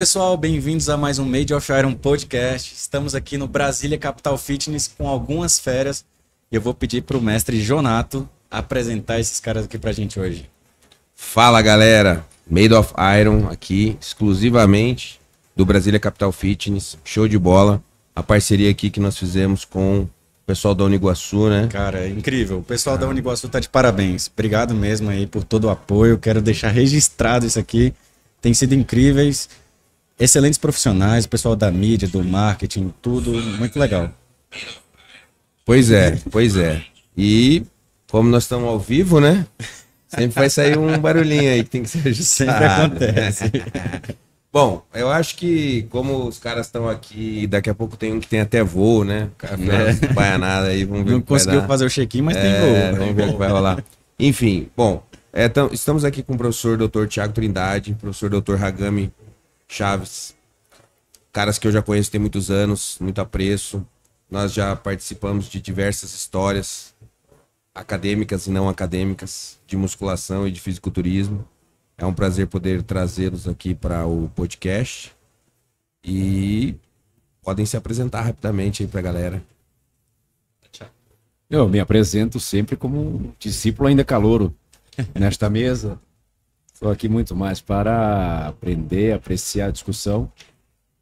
pessoal, bem-vindos a mais um Made of Iron Podcast. Estamos aqui no Brasília Capital Fitness com algumas férias e eu vou pedir para o mestre Jonato apresentar esses caras aqui para a gente hoje. Fala galera, Made of Iron aqui exclusivamente do Brasília Capital Fitness, show de bola. A parceria aqui que nós fizemos com o pessoal da Uniguaçu, né? Cara, é incrível. O pessoal ah. da Uniguaçu tá de parabéns. Obrigado mesmo aí por todo o apoio. Quero deixar registrado isso aqui. Tem sido incríveis excelentes profissionais, o pessoal da mídia, do marketing, tudo muito legal. Pois é, pois é. E como nós estamos ao vivo, né? Sempre vai sair um barulhinho aí que tem que ser ajustado. Sempre acontece. Bom, eu acho que como os caras estão aqui, daqui a pouco tem um que tem até voo, né? Café, baianada aí, vamos ver Não conseguiu fazer o check-in, mas é, tem voo. Vamos ver o que vai rolar. Enfim, bom, é, estamos aqui com o professor Dr. Tiago Trindade, professor Dr. Hagami Chaves. Caras que eu já conheço tem muitos anos, muito apreço. Nós já participamos de diversas histórias acadêmicas e não acadêmicas de musculação e de fisiculturismo. É um prazer poder trazê-los aqui para o podcast. E podem se apresentar rapidamente aí para a galera. Eu me apresento sempre como um discípulo ainda calouro nesta mesa. Estou aqui muito mais para aprender, apreciar a discussão,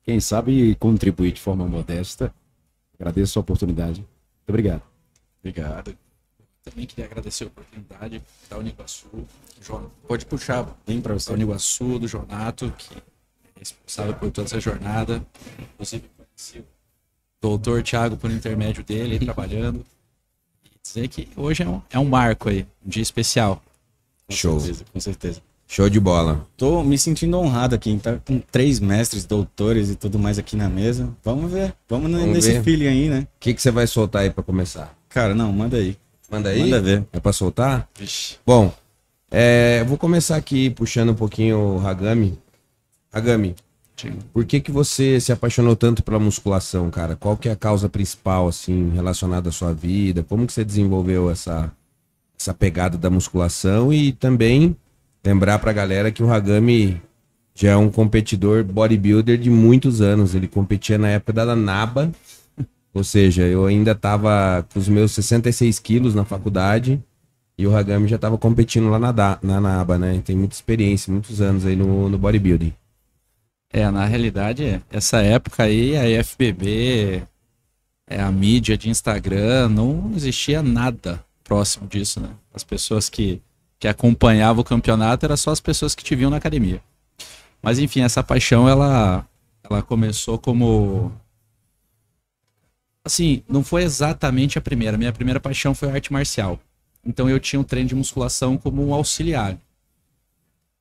quem sabe contribuir de forma modesta. Agradeço a oportunidade. Muito obrigado. Obrigado. Também queria agradecer a oportunidade da Uniguaçu. Pode puxar bem para você. Da Uniguaçu, do Jornato, que é responsável por toda essa jornada. Inclusive, conheci o doutor Tiago por intermédio dele, trabalhando. E dizer que hoje é um, é um marco aí, um dia especial. Com Show. Certeza, com certeza. Show de bola. Tô me sentindo honrado aqui, tá com três mestres, doutores e tudo mais aqui na mesa. Vamos ver, vamos, vamos nesse ver. feeling aí, né? O que, que você vai soltar aí para começar? Cara, não, manda aí. Manda aí? Manda ver. É pra soltar? Vixe. Bom, é, vou começar aqui puxando um pouquinho o Hagami. Hagami, Sim. por que que você se apaixonou tanto pela musculação, cara? Qual que é a causa principal, assim, relacionada à sua vida? Como que você desenvolveu essa, essa pegada da musculação e também lembrar pra galera que o Hagami já é um competidor bodybuilder de muitos anos. Ele competia na época da Naba, ou seja, eu ainda tava com os meus 66 quilos na faculdade e o Hagami já tava competindo lá na, da, na Naba, né? Tem muita experiência, muitos anos aí no, no bodybuilding. É, na realidade, essa época aí, a FBB, é, a mídia de Instagram, não existia nada próximo disso, né? As pessoas que que acompanhava o campeonato era só as pessoas que te viam na academia. Mas enfim, essa paixão ela ela começou como assim, não foi exatamente a primeira. Minha primeira paixão foi a arte marcial. Então eu tinha um treino de musculação como um auxiliar.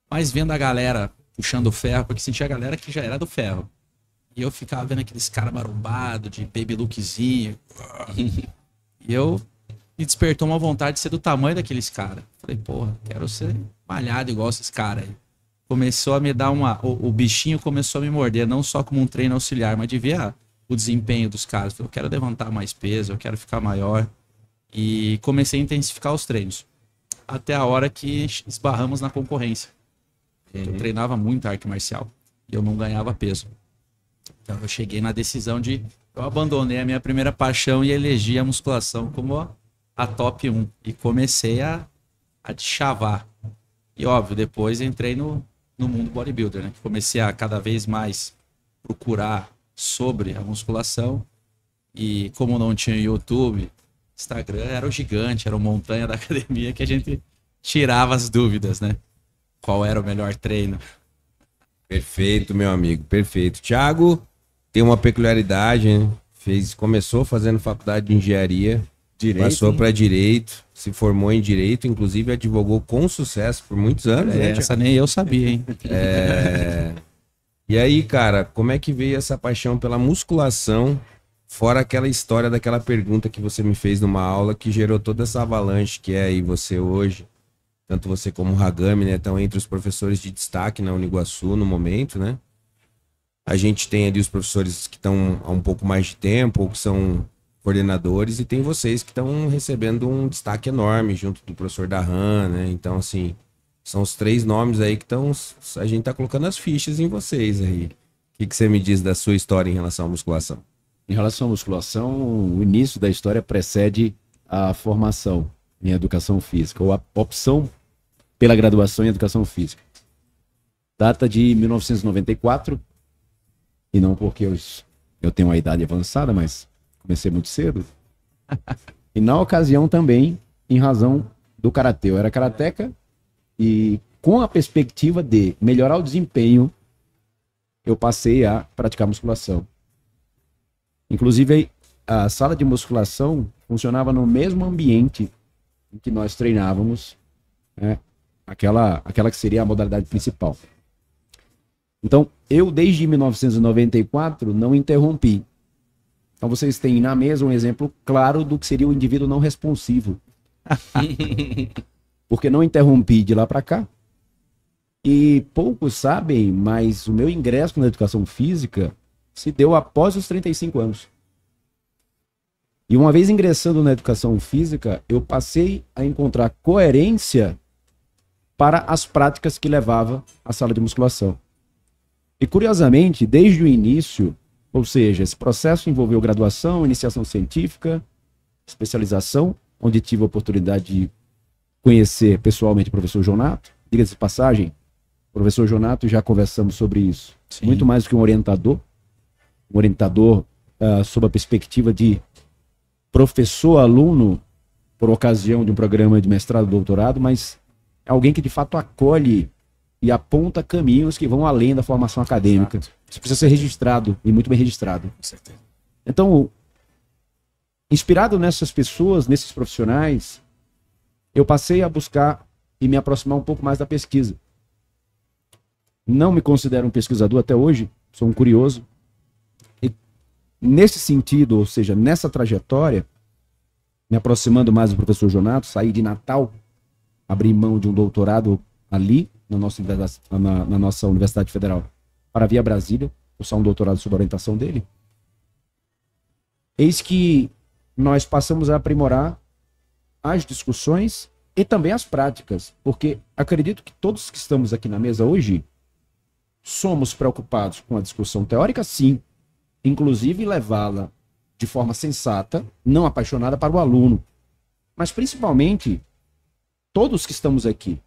Mas vendo a galera puxando ferro, porque sentia a galera que já era do ferro. E eu ficava vendo aqueles caras marombados, de baby lookzinho. e eu e despertou uma vontade de ser do tamanho daqueles caras. Falei, porra, quero ser malhado igual esses caras aí. Começou a me dar uma. O, o, bichinho começou a me morder, não só como um treino auxiliar, mas de ver ah, o desempenho dos caras. Falei, eu quero levantar mais peso, eu quero ficar maior. E comecei a intensificar os treinos. Até a hora que esbarramos na concorrência. Eu treinava muito arte marcial e eu não ganhava peso. Então eu cheguei na decisão de. Eu abandonei a minha primeira paixão e elegi a musculação como a top 1 e comecei a, a chavar. E óbvio, depois entrei no, no mundo bodybuilder, né? Comecei a cada vez mais procurar sobre a musculação e como não tinha YouTube, Instagram era o gigante, era o montanha da academia que a gente tirava as dúvidas, né? Qual era o melhor treino? Perfeito, meu amigo, perfeito. Thiago tem uma peculiaridade, né? fez começou fazendo faculdade de engenharia, Direito, Passou para direito, se formou em direito, inclusive advogou com sucesso por muitos anos. Né, é, né, essa nem eu sabia, hein? É... E aí, cara, como é que veio essa paixão pela musculação? Fora aquela história daquela pergunta que você me fez numa aula que gerou toda essa avalanche que é aí você hoje, tanto você como o Hagami, né? Estão entre os professores de destaque na Uniguaçu no momento, né? A gente tem ali os professores que estão há um pouco mais de tempo, ou que são coordenadores e tem vocês que estão recebendo um destaque enorme junto do professor Darran, né? Então, assim, são os três nomes aí que estão. A gente está colocando as fichas em vocês aí. O que, que você me diz da sua história em relação à musculação? Em relação à musculação, o início da história precede a formação em educação física, ou a opção pela graduação em educação física. Data de 1994, e não porque eu, eu tenho uma idade avançada, mas comecei muito cedo. e na ocasião também, em razão do karatê, eu era karateca e com a perspectiva de melhorar o desempenho, eu passei a praticar musculação. Inclusive, a sala de musculação funcionava no mesmo ambiente em que nós treinávamos, né? aquela, aquela que seria a modalidade principal. Então, eu desde 1994 não interrompi. Então vocês têm na mesa um exemplo claro do que seria o indivíduo não responsivo. Porque não interrompi de lá para cá. E poucos sabem, mas o meu ingresso na educação física se deu após os 35 anos. E uma vez ingressando na educação física, eu passei a encontrar coerência para as práticas que levava à sala de musculação. E curiosamente, desde o início, ou seja, esse processo envolveu graduação, iniciação científica, especialização, onde tive a oportunidade de conhecer pessoalmente o professor Jonato. Diga-se de passagem, professor Jonato, já conversamos sobre isso. Sim. Muito mais do que um orientador, um orientador uh, sob a perspectiva de professor-aluno por ocasião de um programa de mestrado doutorado, mas é alguém que de fato acolhe e aponta caminhos que vão além da formação acadêmica. Exato. Isso precisa ser registrado e muito bem registrado. Com certeza. Então, inspirado nessas pessoas, nesses profissionais, eu passei a buscar e me aproximar um pouco mais da pesquisa. Não me considero um pesquisador até hoje, sou um curioso. E nesse sentido, ou seja, nessa trajetória, me aproximando mais do professor Jonato, saí de Natal, abri mão de um doutorado ali na nossa, na, na nossa Universidade Federal para via Brasília, cursar um doutorado sob orientação dele. Eis que nós passamos a aprimorar as discussões e também as práticas, porque acredito que todos que estamos aqui na mesa hoje somos preocupados com a discussão teórica, sim, inclusive levá-la de forma sensata, não apaixonada para o aluno, mas principalmente todos que estamos aqui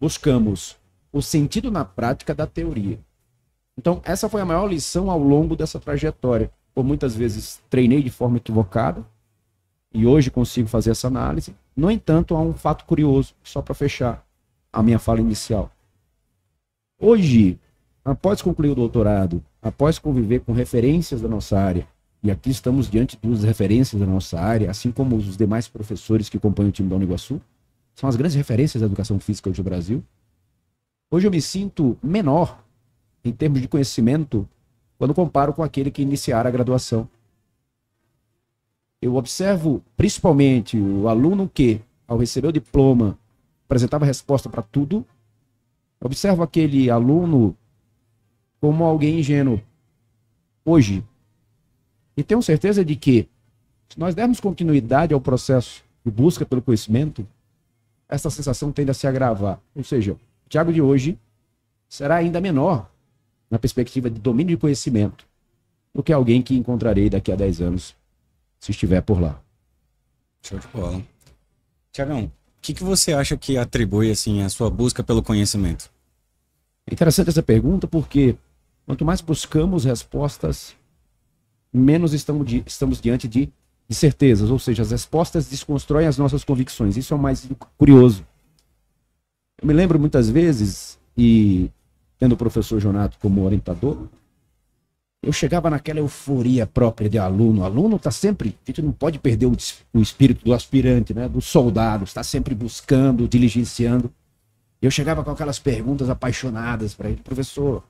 buscamos o sentido na prática da teoria. Então, essa foi a maior lição ao longo dessa trajetória. Por muitas vezes treinei de forma equivocada e hoje consigo fazer essa análise. No entanto, há um fato curioso, só para fechar a minha fala inicial. Hoje, após concluir o doutorado, após conviver com referências da nossa área, e aqui estamos diante dos referências da nossa área, assim como os demais professores que compõem o time da Uniguaçu, são as grandes referências da educação física hoje no Brasil. Hoje eu me sinto menor em termos de conhecimento quando comparo com aquele que iniciara a graduação. Eu observo principalmente o aluno que, ao receber o diploma, apresentava resposta para tudo. Eu observo aquele aluno como alguém ingênuo hoje. E tenho certeza de que, se nós dermos continuidade ao processo de busca pelo conhecimento, essa sensação tende a se agravar. Ou seja, o Tiago de hoje será ainda menor na perspectiva de domínio de conhecimento do que alguém que encontrarei daqui a 10 anos, se estiver por lá. Show de bola. Tiagão, o que, que você acha que atribui assim a sua busca pelo conhecimento? É interessante essa pergunta porque quanto mais buscamos respostas, menos estamos, di estamos diante de de certezas, ou seja, as respostas desconstroem as nossas convicções. Isso é o mais curioso. Eu me lembro muitas vezes, e tendo o professor Jonato como orientador, eu chegava naquela euforia própria de aluno. O aluno está sempre, a gente não pode perder o, o espírito do aspirante, né, do soldado, está sempre buscando, diligenciando. Eu chegava com aquelas perguntas apaixonadas para ele, professor,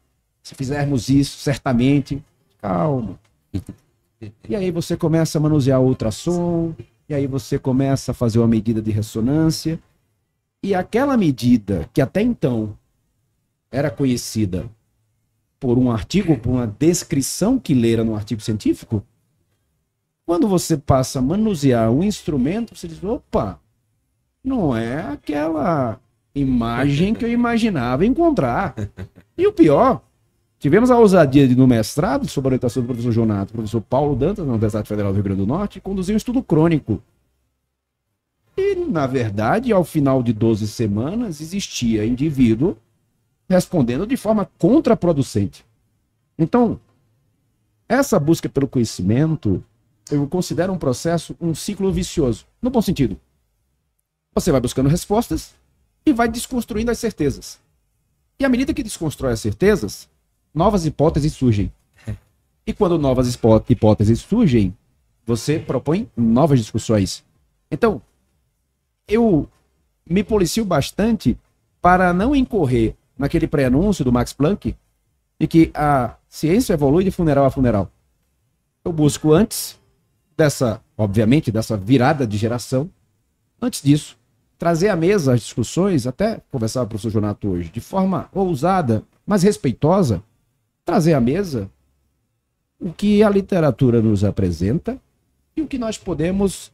se fizermos isso, certamente, calma. E aí você começa a manusear o ultrassom, e aí você começa a fazer uma medida de ressonância. E aquela medida que até então era conhecida por um artigo, por uma descrição que lera no artigo científico, quando você passa a manusear um instrumento, você diz: opa, não é aquela imagem que eu imaginava encontrar. E o pior Tivemos a ousadia de, no mestrado, sob a orientação do professor Jonato, professor Paulo Dantas, na Universidade Federal do Rio Grande do Norte, conduzir um estudo crônico. E, na verdade, ao final de 12 semanas, existia indivíduo respondendo de forma contraproducente. Então, essa busca pelo conhecimento, eu considero um processo, um ciclo vicioso, no bom sentido. Você vai buscando respostas e vai desconstruindo as certezas. E à medida que desconstrói as certezas, novas hipóteses surgem. E quando novas hipóteses surgem, você propõe novas discussões. Então, eu me policio bastante para não incorrer naquele pré-anúncio do Max Planck de que a ciência evolui de funeral a funeral. Eu busco antes dessa, obviamente, dessa virada de geração, antes disso, trazer à mesa as discussões, até conversar com o professor Jonato hoje, de forma ousada, mas respeitosa, trazer à mesa o que a literatura nos apresenta e o que nós podemos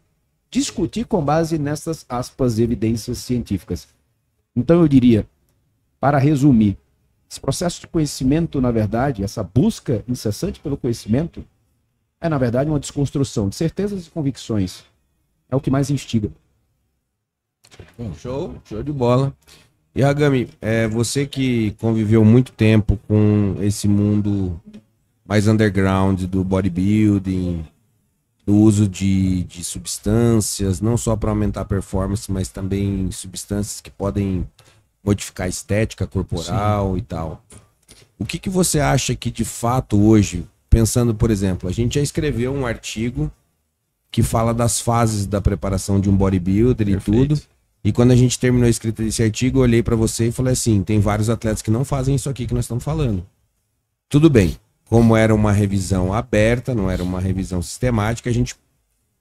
discutir com base nessas aspas evidências científicas. Então eu diria, para resumir, esse processo de conhecimento, na verdade, essa busca incessante pelo conhecimento, é na verdade uma desconstrução de certezas e convicções. É o que mais instiga. show, show de bola. E Agami, é, você que conviveu muito tempo com esse mundo mais underground do bodybuilding, do uso de, de substâncias, não só para aumentar a performance, mas também substâncias que podem modificar a estética corporal Sim. e tal. O que, que você acha que de fato hoje, pensando, por exemplo, a gente já escreveu um artigo que fala das fases da preparação de um bodybuilder Perfeito. e tudo. E quando a gente terminou a escrita desse artigo, eu olhei para você e falei assim: tem vários atletas que não fazem isso aqui que nós estamos falando. Tudo bem. Como era uma revisão aberta, não era uma revisão sistemática, a gente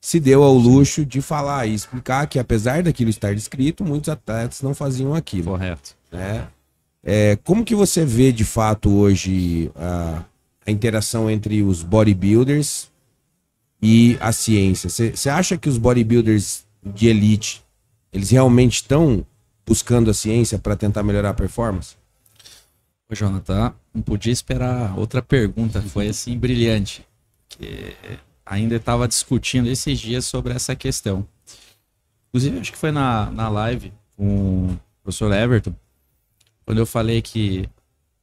se deu ao luxo de falar e explicar que, apesar daquilo estar descrito, muitos atletas não faziam aquilo. Correto. Né? É, como que você vê, de fato, hoje a, a interação entre os bodybuilders e a ciência? Você acha que os bodybuilders de elite eles realmente estão buscando a ciência para tentar melhorar a performance? Ô, Jonathan, não podia esperar outra pergunta, foi assim brilhante. Que ainda estava discutindo esses dias sobre essa questão. Inclusive, acho que foi na, na live com o professor Everton, quando eu falei que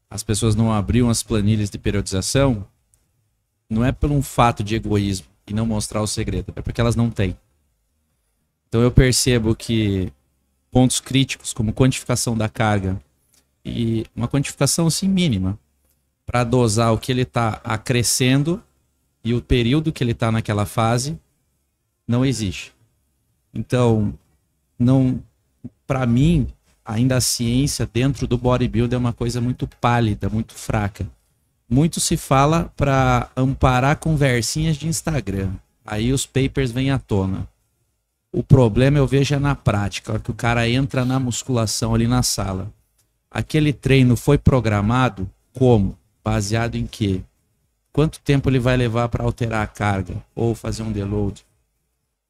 as pessoas não abriam as planilhas de periodização, não é por um fato de egoísmo e não mostrar o segredo, é porque elas não têm. Então eu percebo que pontos críticos como quantificação da carga e uma quantificação assim mínima para dosar o que ele está acrescendo e o período que ele está naquela fase não existe. Então, não para mim, ainda a ciência dentro do bodybuilding é uma coisa muito pálida, muito fraca. Muito se fala para amparar conversinhas de Instagram. Aí os papers vêm à tona. O problema eu vejo é na prática, a hora que o cara entra na musculação ali na sala. Aquele treino foi programado como? Baseado em quê? Quanto tempo ele vai levar para alterar a carga ou fazer um deload?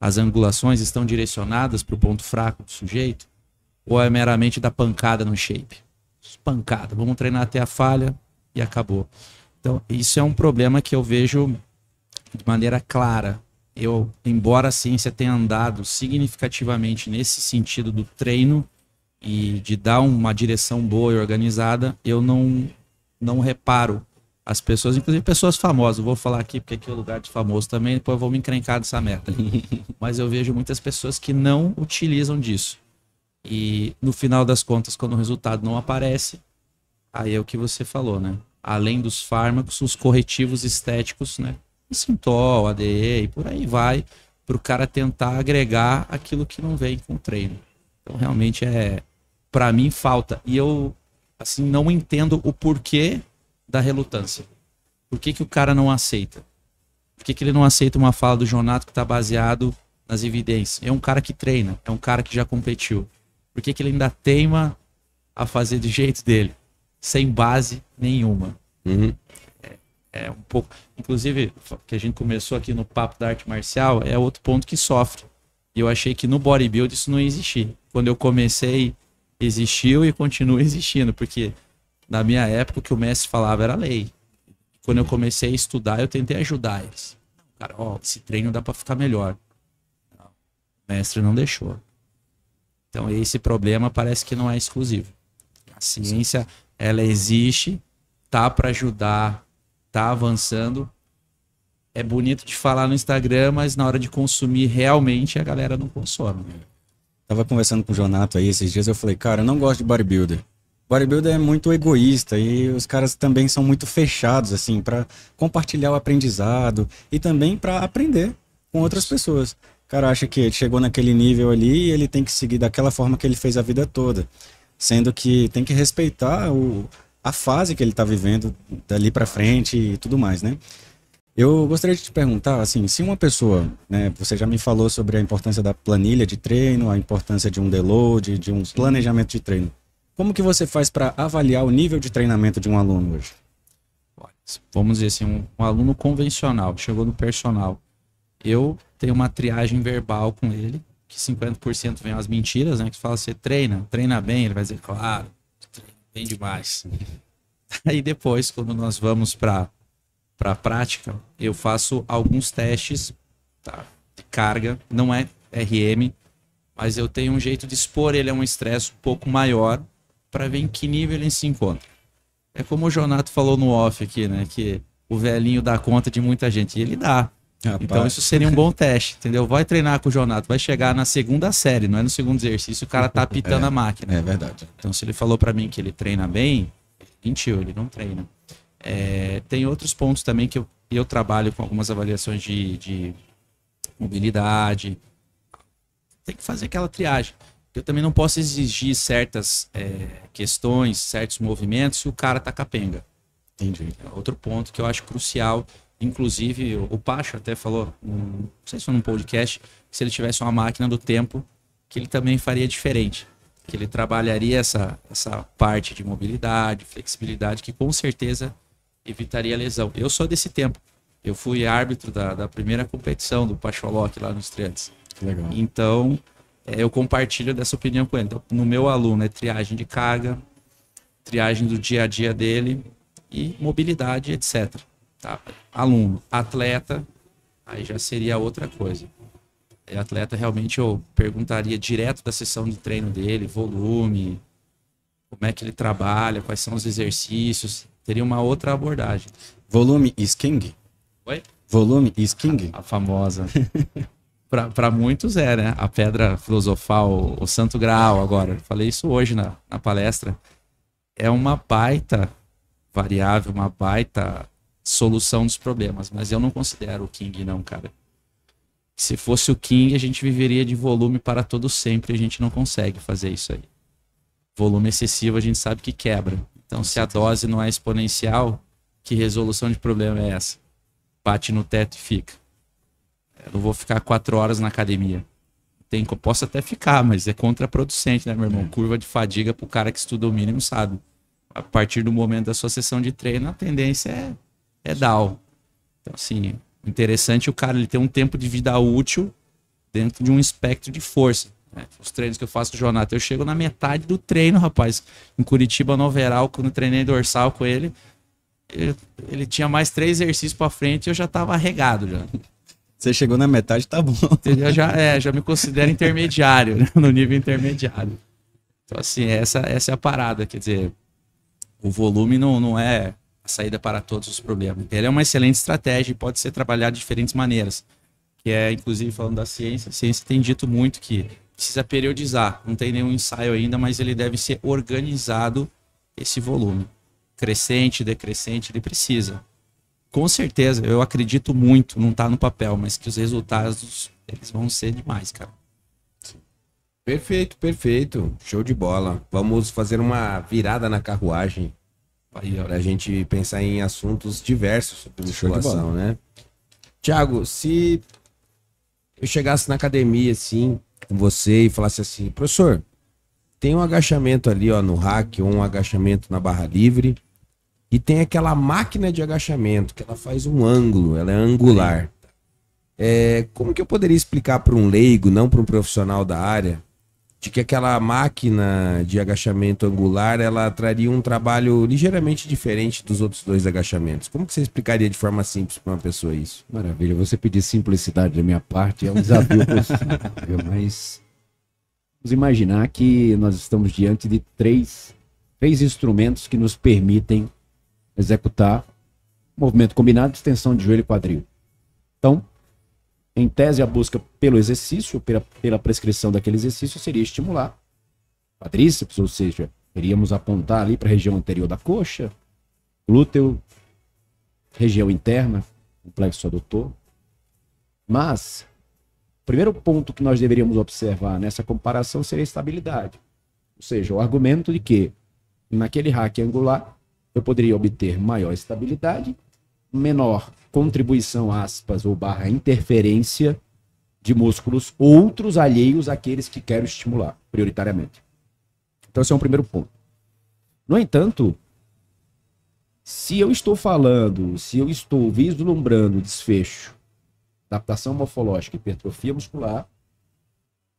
As angulações estão direcionadas para o ponto fraco do sujeito? Ou é meramente da pancada no shape? Pancada, vamos treinar até a falha e acabou. Então, isso é um problema que eu vejo de maneira clara eu, embora a ciência tenha andado significativamente nesse sentido do treino e de dar uma direção boa e organizada, eu não, não reparo as pessoas, inclusive pessoas famosas. Eu vou falar aqui porque aqui é o lugar de famoso também, depois eu vou me encrencar dessa merda. Mas eu vejo muitas pessoas que não utilizam disso. E no final das contas, quando o resultado não aparece, aí é o que você falou, né? Além dos fármacos, os corretivos estéticos, né? Sintol, ADE e por aí vai, para o cara tentar agregar aquilo que não vem com o treino. Então realmente é, para mim falta. E eu assim não entendo o porquê da relutância. Por que, que o cara não aceita? Por que, que ele não aceita uma fala do Jonato que está baseado nas evidências? É um cara que treina, é um cara que já competiu. Por que, que ele ainda teima a fazer do jeito dele, sem base nenhuma? Uhum é um pouco. Inclusive, que a gente começou aqui no papo da arte marcial, é outro ponto que sofre. E eu achei que no bodybuild isso não existia. Quando eu comecei, existiu e continua existindo, porque na minha época o que o mestre falava era lei. Quando eu comecei a estudar, eu tentei ajudar eles. Cara, ó, esse treino dá para ficar melhor. o mestre não deixou. Então esse problema parece que não é exclusivo. A ciência, ela existe, tá para ajudar tá avançando. É bonito de falar no Instagram, mas na hora de consumir realmente a galera não consome. Né? Tava conversando com o Jonato aí esses dias, eu falei, cara, eu não gosto de bodybuilder. Bodybuilder é muito egoísta e os caras também são muito fechados, assim, para compartilhar o aprendizado e também para aprender com outras Isso. pessoas. O cara acha que chegou naquele nível ali e ele tem que seguir daquela forma que ele fez a vida toda. Sendo que tem que respeitar o, a fase que ele está vivendo dali para frente e tudo mais, né? Eu gostaria de te perguntar, assim, se uma pessoa, né, você já me falou sobre a importância da planilha de treino, a importância de um deload, de um planejamento de treino. Como que você faz para avaliar o nível de treinamento de um aluno hoje? Vamos dizer assim, um, um aluno convencional que chegou no personal, eu tenho uma triagem verbal com ele, que 50% vem as mentiras, né? Que fala, você treina, treina bem, ele vai dizer, claro bem demais. Aí depois, quando nós vamos para para prática, eu faço alguns testes tá, de carga, não é RM, mas eu tenho um jeito de expor ele a um estresse um pouco maior para ver em que nível ele se encontra. É como o Jonato falou no off aqui, né? Que o velhinho dá conta de muita gente. E ele dá. Rapaz. Então isso seria um bom teste, entendeu? Vai treinar com o Jonato, vai chegar na segunda série, não é no segundo exercício, o cara tá é, pitando é, a máquina. É verdade. Então se ele falou para mim que ele treina bem, mentiu, ele não treina. É, tem outros pontos também que eu, eu trabalho com algumas avaliações de, de mobilidade. Tem que fazer aquela triagem. Eu também não posso exigir certas é, questões, certos movimentos se o cara tá capenga. Entendi. É outro ponto que eu acho crucial Inclusive, o Pacho até falou, hum, não sei se foi num podcast, que se ele tivesse uma máquina do tempo, que ele também faria diferente. Que ele trabalharia essa, essa parte de mobilidade, flexibilidade, que com certeza evitaria lesão. Eu sou desse tempo. Eu fui árbitro da, da primeira competição do Pacholoc lá nos Triantes. Legal. Então, é, eu compartilho dessa opinião com ele. Então, no meu aluno é triagem de carga, triagem do dia a dia dele e mobilidade, etc tá? Aluno, atleta, aí já seria outra coisa. E é, atleta, realmente, eu perguntaria direto da sessão de treino dele, volume, como é que ele trabalha, quais são os exercícios. Teria uma outra abordagem. Volume is king? Oi? Volume is king? a, a famosa. para muitos é, né? A pedra filosofal, o santo graal agora. Falei isso hoje na, na palestra. É uma baita variável, uma baita solução dos problemas, mas eu não considero o King, não, cara. Se fosse o King, a gente viveria de volume para todo sempre, a gente não consegue fazer isso aí. Volume excessivo a gente sabe que quebra. Então, se a dose não é exponencial, que resolução de problema é essa? Bate no teto e fica. Eu não vou ficar quatro horas na academia. Tem, eu posso até ficar, mas é contraproducente, né, meu irmão? É. Curva de fadiga pro cara que estuda o mínimo, sabe? A partir do momento da sua sessão de treino, a tendência é é DAO. Então, assim, interessante o cara ele ter um tempo de vida útil dentro de um espectro de força. Né? Então, os treinos que eu faço com o Jonathan, eu chego na metade do treino, rapaz. Em Curitiba, no overall, quando treinei dorsal com ele, eu, ele tinha mais três exercícios para frente e eu já tava arregado já. Você chegou na metade, tá bom. Eu já, é, já me considero intermediário, né? no nível intermediário. Então, assim, essa, essa é a parada. Quer dizer, o volume não, não é a saída para todos os problemas. Então, ela é uma excelente estratégia e pode ser trabalhada de diferentes maneiras. Que é, inclusive, falando da ciência, a ciência tem dito muito que precisa periodizar. Não tem nenhum ensaio ainda, mas ele deve ser organizado esse volume. Crescente, decrescente, ele precisa. Com certeza, eu acredito muito, não está no papel, mas que os resultados eles vão ser demais, cara. Perfeito, perfeito. Show de bola. Vamos fazer uma virada na carruagem Aí, pra gente pensar em assuntos diversos sobre musculação, né? Tiago, se eu chegasse na academia assim, com você e falasse assim, professor, tem um agachamento ali, ó, no rack, ou um agachamento na barra livre, e tem aquela máquina de agachamento que ela faz um ângulo, ela é angular. É, como que eu poderia explicar para um leigo, não para um profissional da área, de que aquela máquina de agachamento angular ela traria um trabalho ligeiramente diferente dos outros dois agachamentos. Como que você explicaria de forma simples para uma pessoa isso? Maravilha, você pedir simplicidade da minha parte é um desafio possível, mas vamos imaginar que nós estamos diante de três, três instrumentos que nos permitem executar movimento combinado, extensão de joelho e quadril. Então, em tese, a busca pelo exercício, pela, pela prescrição daquele exercício, seria estimular quadríceps, ou seja, iríamos apontar ali para a região anterior da coxa, glúteo, região interna, complexo adutor. Mas, o primeiro ponto que nós deveríamos observar nessa comparação seria a estabilidade. Ou seja, o argumento de que naquele hack angular eu poderia obter maior estabilidade menor contribuição, aspas, ou barra interferência de músculos outros alheios àqueles que quero estimular, prioritariamente. Então, esse é um primeiro ponto. No entanto, se eu estou falando, se eu estou vislumbrando desfecho, adaptação morfológica e hipertrofia muscular,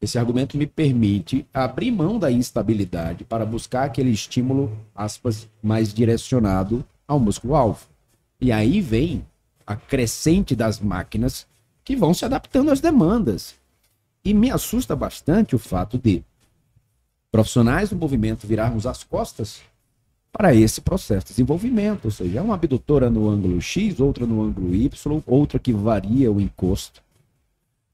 esse argumento me permite abrir mão da instabilidade para buscar aquele estímulo, aspas, mais direcionado ao músculo-alvo. E aí vem a crescente das máquinas que vão se adaptando às demandas. E me assusta bastante o fato de profissionais do movimento virarmos as costas para esse processo de desenvolvimento, ou seja, uma abdutora no ângulo X, outra no ângulo Y, outra que varia o encosto.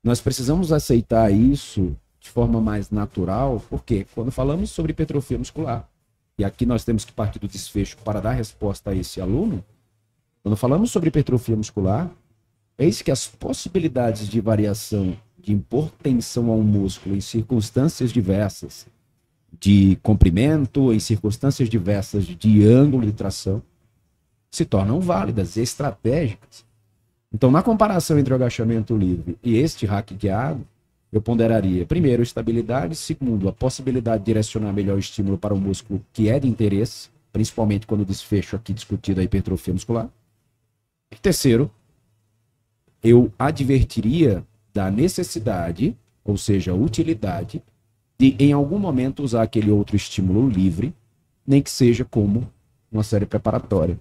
Nós precisamos aceitar isso de forma mais natural, porque quando falamos sobre hipertrofia muscular, e aqui nós temos que partir do desfecho para dar resposta a esse aluno, quando falamos sobre hipertrofia muscular, eis que as possibilidades de variação de impor tensão ao músculo em circunstâncias diversas de comprimento, em circunstâncias diversas de ângulo de tração, se tornam válidas, estratégicas. Então, na comparação entre o agachamento livre e este hack guiado, eu ponderaria, primeiro, estabilidade, segundo, a possibilidade de direcionar melhor o estímulo para o músculo que é de interesse, principalmente quando o desfecho aqui discutido é a hipertrofia muscular. Terceiro, eu advertiria da necessidade, ou seja, utilidade, de em algum momento usar aquele outro estímulo livre, nem que seja como uma série preparatória.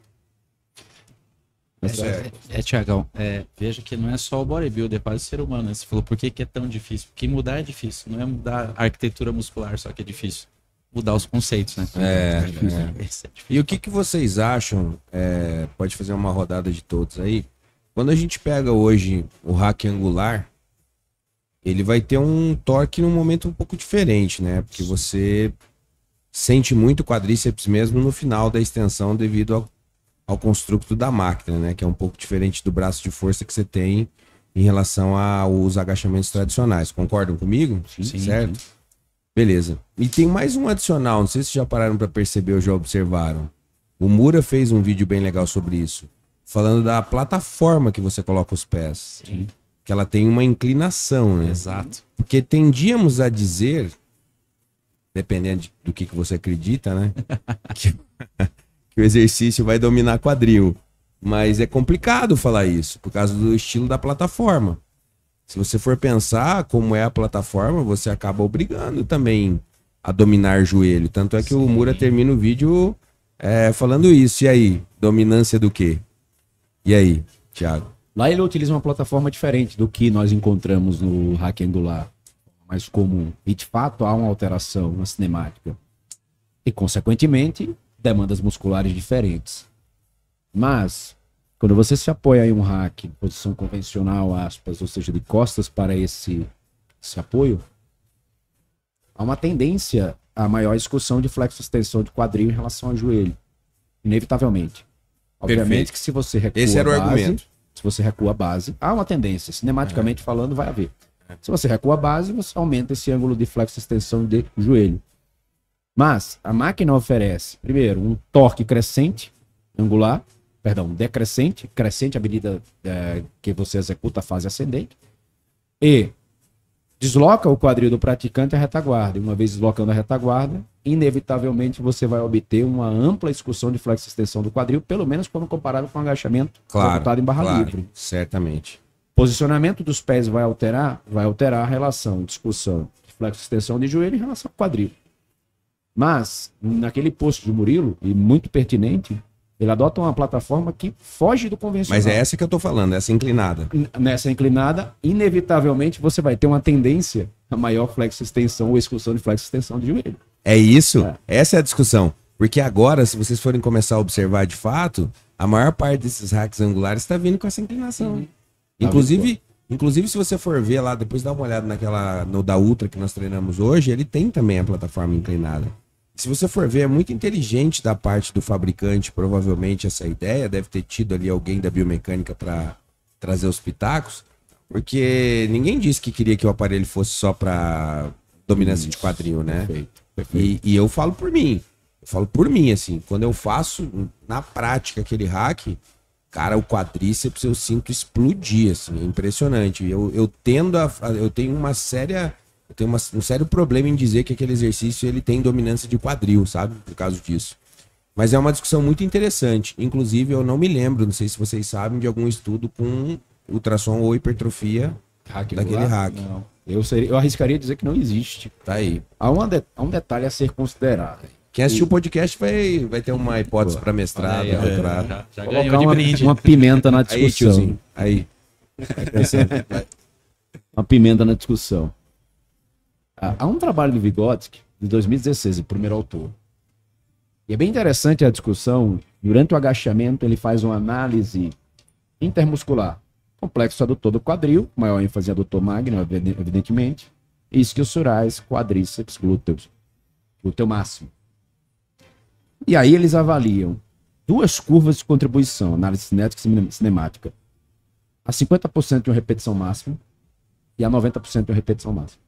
É, é, é Tiagão, é, veja que não é só o bodybuilder, é para o ser humano. Né? Você falou por que, que é tão difícil? Porque mudar é difícil, não é mudar a arquitetura muscular só que é difícil mudar os conceitos, né? É, é, é. Né? é E o que, que vocês acham? É, pode fazer uma rodada de todos aí. Quando a gente pega hoje o hack angular, ele vai ter um torque num momento um pouco diferente, né? Porque você sente muito quadríceps mesmo no final da extensão devido ao, ao construto da máquina, né? Que é um pouco diferente do braço de força que você tem em relação aos agachamentos tradicionais. Concordam comigo? Sim, certo? Sim. Beleza. E tem mais um adicional, não sei se já pararam para perceber ou já observaram. O Mura fez um vídeo bem legal sobre isso, falando da plataforma que você coloca os pés. Sim. Que ela tem uma inclinação, né? Exato. Porque tendíamos a dizer, dependendo do que, você acredita, né? que, que o exercício vai dominar quadril. Mas é complicado falar isso, por causa do estilo da plataforma. Se você for pensar como é a plataforma, você acaba obrigando também a dominar joelho. Tanto é que Sim. o Mura termina o vídeo é, falando isso. E aí? Dominância do quê? E aí, Thiago? Lá ele utiliza uma plataforma diferente do que nós encontramos no hack angular mais comum. E de fato há uma alteração, na cinemática. E consequentemente, demandas musculares diferentes. Mas quando você se apoia em um hack em posição convencional, aspas, ou seja, de costas para esse, esse apoio, há uma tendência a maior discussão de flexo-extensão de quadril em relação ao joelho. Inevitavelmente. Obviamente Perfeito. que se você recua Esse era o base, argumento. Se você recua a base, há uma tendência, cinematicamente é. falando, vai haver. É. Se você recua a base, você aumenta esse ângulo de flexo-extensão de joelho. Mas a máquina oferece, primeiro, um torque crescente angular, perdão, decrescente, crescente à medida é, que você executa a fase ascendente, e desloca o quadril do praticante à retaguarda. E uma vez deslocando a retaguarda, inevitavelmente você vai obter uma ampla excursão de flexo-extensão do quadril, pelo menos quando comparado com o agachamento claro, executado em barra claro, livre. Certamente. Posicionamento dos pés vai alterar, vai alterar a relação de excursão de flexo-extensão de joelho em relação ao quadril. Mas, naquele posto de Murilo, e muito pertinente, ele adota uma plataforma que foge do convencional. Mas é essa que eu estou falando, essa inclinada. Nessa inclinada, inevitavelmente, você vai ter uma tendência a maior flexo-extensão ou exclusão de flexo-extensão de joelho. É isso? É. Essa é a discussão. Porque agora, se vocês forem começar a observar de fato, a maior parte desses hacks angulares está vindo com essa inclinação. Uhum. Inclusive, inclusive, se você for ver lá, depois dá uma olhada naquela no da Ultra que nós treinamos hoje, ele tem também a plataforma inclinada. Se você for ver, é muito inteligente da parte do fabricante, provavelmente, essa ideia. Deve ter tido ali alguém da biomecânica para trazer os pitacos. Porque ninguém disse que queria que o aparelho fosse só para dominância Isso, de quadril, né? Perfeito. perfeito. E, e, eu falo por mim. Eu falo por mim, assim. Quando eu faço na prática aquele hack, cara, o quadríceps eu sinto explodir, assim. É impressionante. Eu, eu tendo a. Eu tenho uma séria eu tenho uma, um sério problema em dizer que aquele exercício ele tem dominância de quadril, sabe? Por causa disso. Mas é uma discussão muito interessante. Inclusive, eu não me lembro, não sei se vocês sabem, de algum estudo com ultrassom ou hipertrofia hack daquele hack. Não. Eu, seria, eu arriscaria dizer que não existe. Tá aí. Há, uma de, há um detalhe a ser considerado. Quem assistiu o podcast vai, vai ter uma hipótese para mestrado, aí, Já, já Colocar uma, uma, pimenta na discussão. Aí, Aí. uma pimenta na discussão. Ah, há um trabalho do Vygotsky, de 2016, o primeiro autor. E é bem interessante a discussão. Durante o agachamento, ele faz uma análise intermuscular. Complexo adutor do quadril, maior ênfase é adutor magno, evidentemente. E isquiosurais, quadríceps, glúteos. Glúteo máximo. E aí eles avaliam duas curvas de contribuição, análise cinética e cinemática. A 50% de uma repetição máxima e a 90% de uma repetição máxima.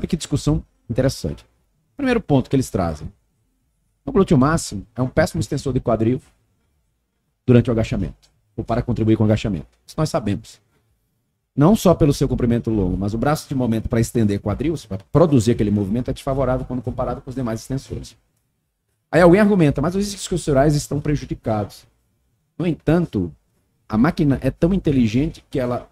Olha que discussão interessante. Primeiro ponto que eles trazem. O glúteo máximo é um péssimo extensor de quadril durante o agachamento, ou para contribuir com o agachamento. Isso nós sabemos. Não só pelo seu comprimento longo, mas o braço de momento para estender quadril, para produzir aquele movimento, é desfavorável quando comparado com os demais extensores. Aí alguém argumenta, mas os discos estão prejudicados. No entanto, a máquina é tão inteligente que ela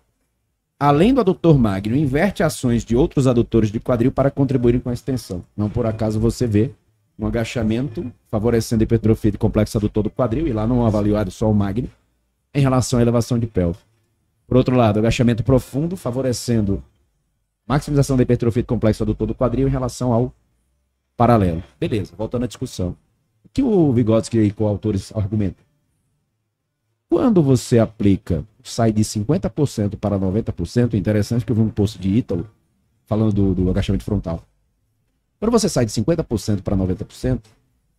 além do adutor magno, inverte ações de outros adutores de quadril para contribuírem com a extensão. Não por acaso você vê um agachamento favorecendo a hipertrofia de complexo adutor do quadril, e lá não avaliado só o magno, em relação à elevação de pelve. Por outro lado, agachamento profundo favorecendo maximização da hipertrofia de complexo adutor do quadril em relação ao paralelo. Beleza, voltando à discussão. O que o Vygotsky e coautores argumentam? Quando você aplica, sai de 50% para 90%, é interessante que eu vi um post de Ítalo falando do, do agachamento frontal. Quando você sai de 50% para 90%,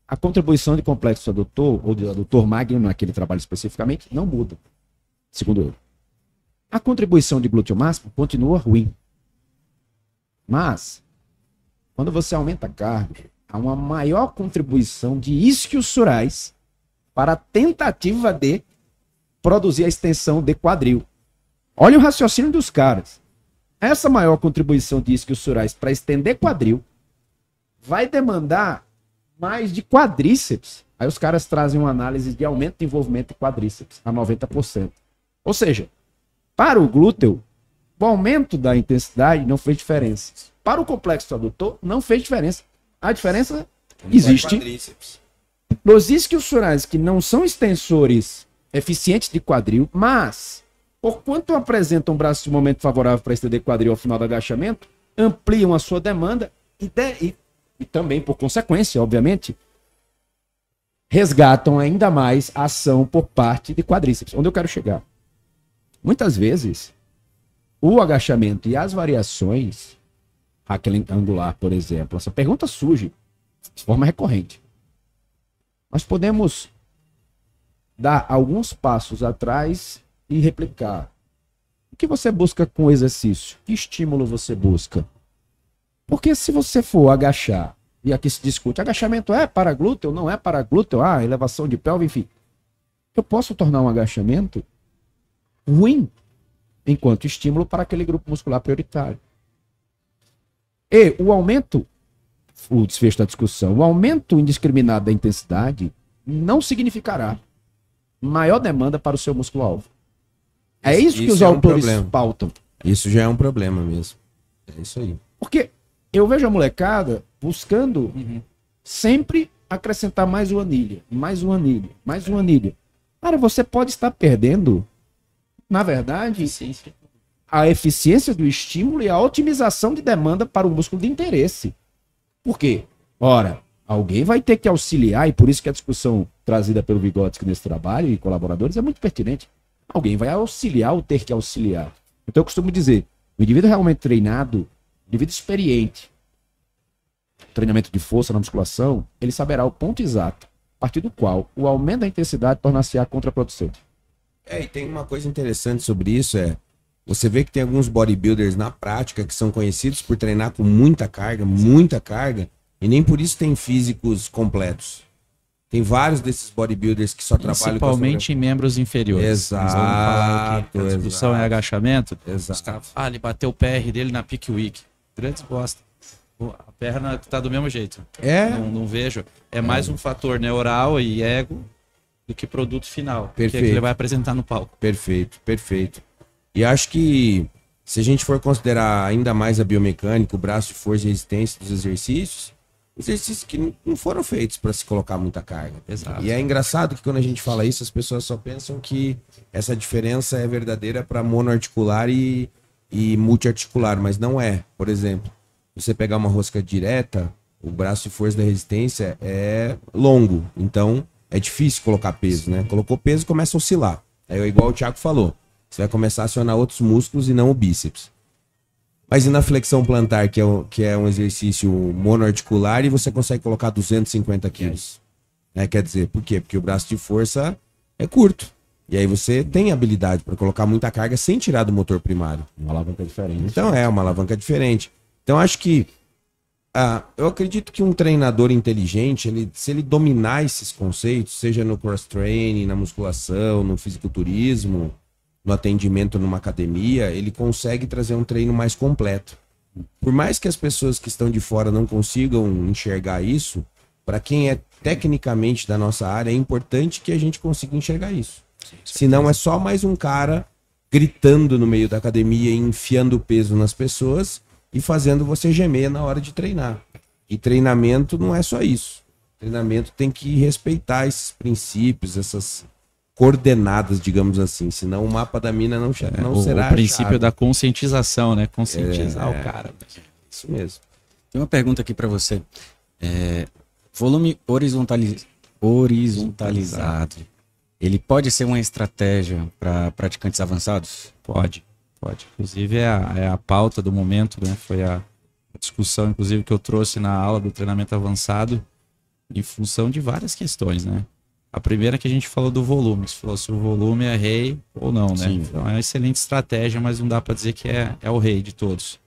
a contribuição de complexo adutor, ou de adutor magno naquele trabalho especificamente, não muda, segundo ele. A contribuição de glúteo máximo continua ruim. Mas, quando você aumenta a carga, há uma maior contribuição de isquiosurais para a tentativa de produzir a extensão de quadril. Olha o raciocínio dos caras. Essa maior contribuição diz que os surais para estender quadril vai demandar mais de quadríceps. Aí os caras trazem uma análise de aumento de envolvimento de quadríceps a 90%. Ou seja, para o glúteo, o aumento da intensidade não fez diferença. Para o complexo adutor, não fez diferença. A diferença existe. Nos diz que os surais que não são extensores eficientes de quadril, mas, por quanto apresentam um braço de momento favorável para estender quadril ao final do agachamento, ampliam a sua demanda e, de, e, e também, por consequência, obviamente, resgatam ainda mais a ação por parte de quadríceps. Onde eu quero chegar? Muitas vezes, o agachamento e as variações, aquele angular, por exemplo, essa pergunta surge de forma recorrente. Nós podemos dar alguns passos atrás e replicar. O que você busca com o exercício? Que estímulo você busca? Porque se você for agachar, e aqui se discute, agachamento é para glúteo, não é para glúteo, ah, elevação de pelve, enfim. Eu posso tornar um agachamento ruim enquanto estímulo para aquele grupo muscular prioritário. E o aumento, o desfecho da discussão, o aumento indiscriminado da intensidade não significará maior demanda para o seu músculo-alvo. É isso, isso que os é autores um pautam. Isso já é um problema mesmo. É isso aí. Porque eu vejo a molecada buscando uhum. sempre acrescentar mais uma anilha, mais uma anilha, mais uma anilha. Cara, você pode estar perdendo, na verdade, eficiência. a eficiência do estímulo e a otimização de demanda para o músculo de interesse. Por quê? Ora, alguém vai ter que auxiliar, e por isso que a discussão trazida pelo Vygotsky nesse trabalho e colaboradores é muito pertinente. Alguém vai auxiliar ou ter que auxiliar. Então eu costumo dizer, o indivíduo realmente treinado, o indivíduo experiente, treinamento de força na musculação, ele saberá o ponto exato a partir do qual o aumento da intensidade torna-se a contraproducente. É, e tem uma coisa interessante sobre isso, é você vê que tem alguns bodybuilders na prática que são conhecidos por treinar com muita carga, muita carga, e nem por isso tem físicos completos. Tem vários desses bodybuilders que só trabalham Principalmente em membros inferiores. Exato. A discussão é exato. é agachamento. Exato. ah, ele bateu o PR dele na peak week. Grande bosta. A perna tá do mesmo jeito. É? Não, não vejo. É mais é. um fator neural e ego do que produto final. Perfeito. Que, é que ele vai apresentar no palco. Perfeito, perfeito. E acho que se a gente for considerar ainda mais a biomecânica, o braço de força e resistência dos exercícios, exercícios que não foram feitos para se colocar muita carga. Exato. E é engraçado que quando a gente fala isso, as pessoas só pensam que essa diferença é verdadeira para monoarticular e, e multiarticular, mas não é. Por exemplo, você pegar uma rosca direta, o braço de força da resistência é longo, então é difícil colocar peso, né? Colocou peso, começa a oscilar. É igual o Thiago falou, você vai começar a acionar outros músculos e não o bíceps. Mas e na flexão plantar, que é um, que é um exercício monoarticular, e você consegue colocar 250 quilos? É, quer dizer, por quê? Porque o braço de força é curto. E aí você tem habilidade para colocar muita carga sem tirar do motor primário. Uma alavanca diferente. Então é, uma alavanca diferente. Então acho que. Ah, eu acredito que um treinador inteligente, ele, se ele dominar esses conceitos, seja no cross-training, na musculação, no fisiculturismo, no atendimento numa academia, ele consegue trazer um treino mais completo. Por mais que as pessoas que estão de fora não consigam enxergar isso, para quem é tecnicamente da nossa área, é importante que a gente consiga enxergar isso. Senão é só mais um cara gritando no meio da academia, enfiando peso nas pessoas e fazendo você gemer na hora de treinar. E treinamento não é só isso. Treinamento tem que respeitar esses princípios, essas coordenadas, digamos assim, senão o mapa da mina não, é, não o, será. O princípio achado. da conscientização, né? Conscientizar é, o cara. É, isso mesmo. Tem uma pergunta aqui para você. É, volume horizontaliz... horizontalizado, ele pode ser uma estratégia para praticantes avançados? Pode, pode. Inclusive é a, é a pauta do momento, né? Foi a discussão, inclusive, que eu trouxe na aula do treinamento avançado, em função de várias questões, né? A primeira é que a gente falou do volume, se falou se o volume é rei ou não, né? Sim. Então é uma excelente estratégia, mas não dá para dizer que é, é o rei de todos.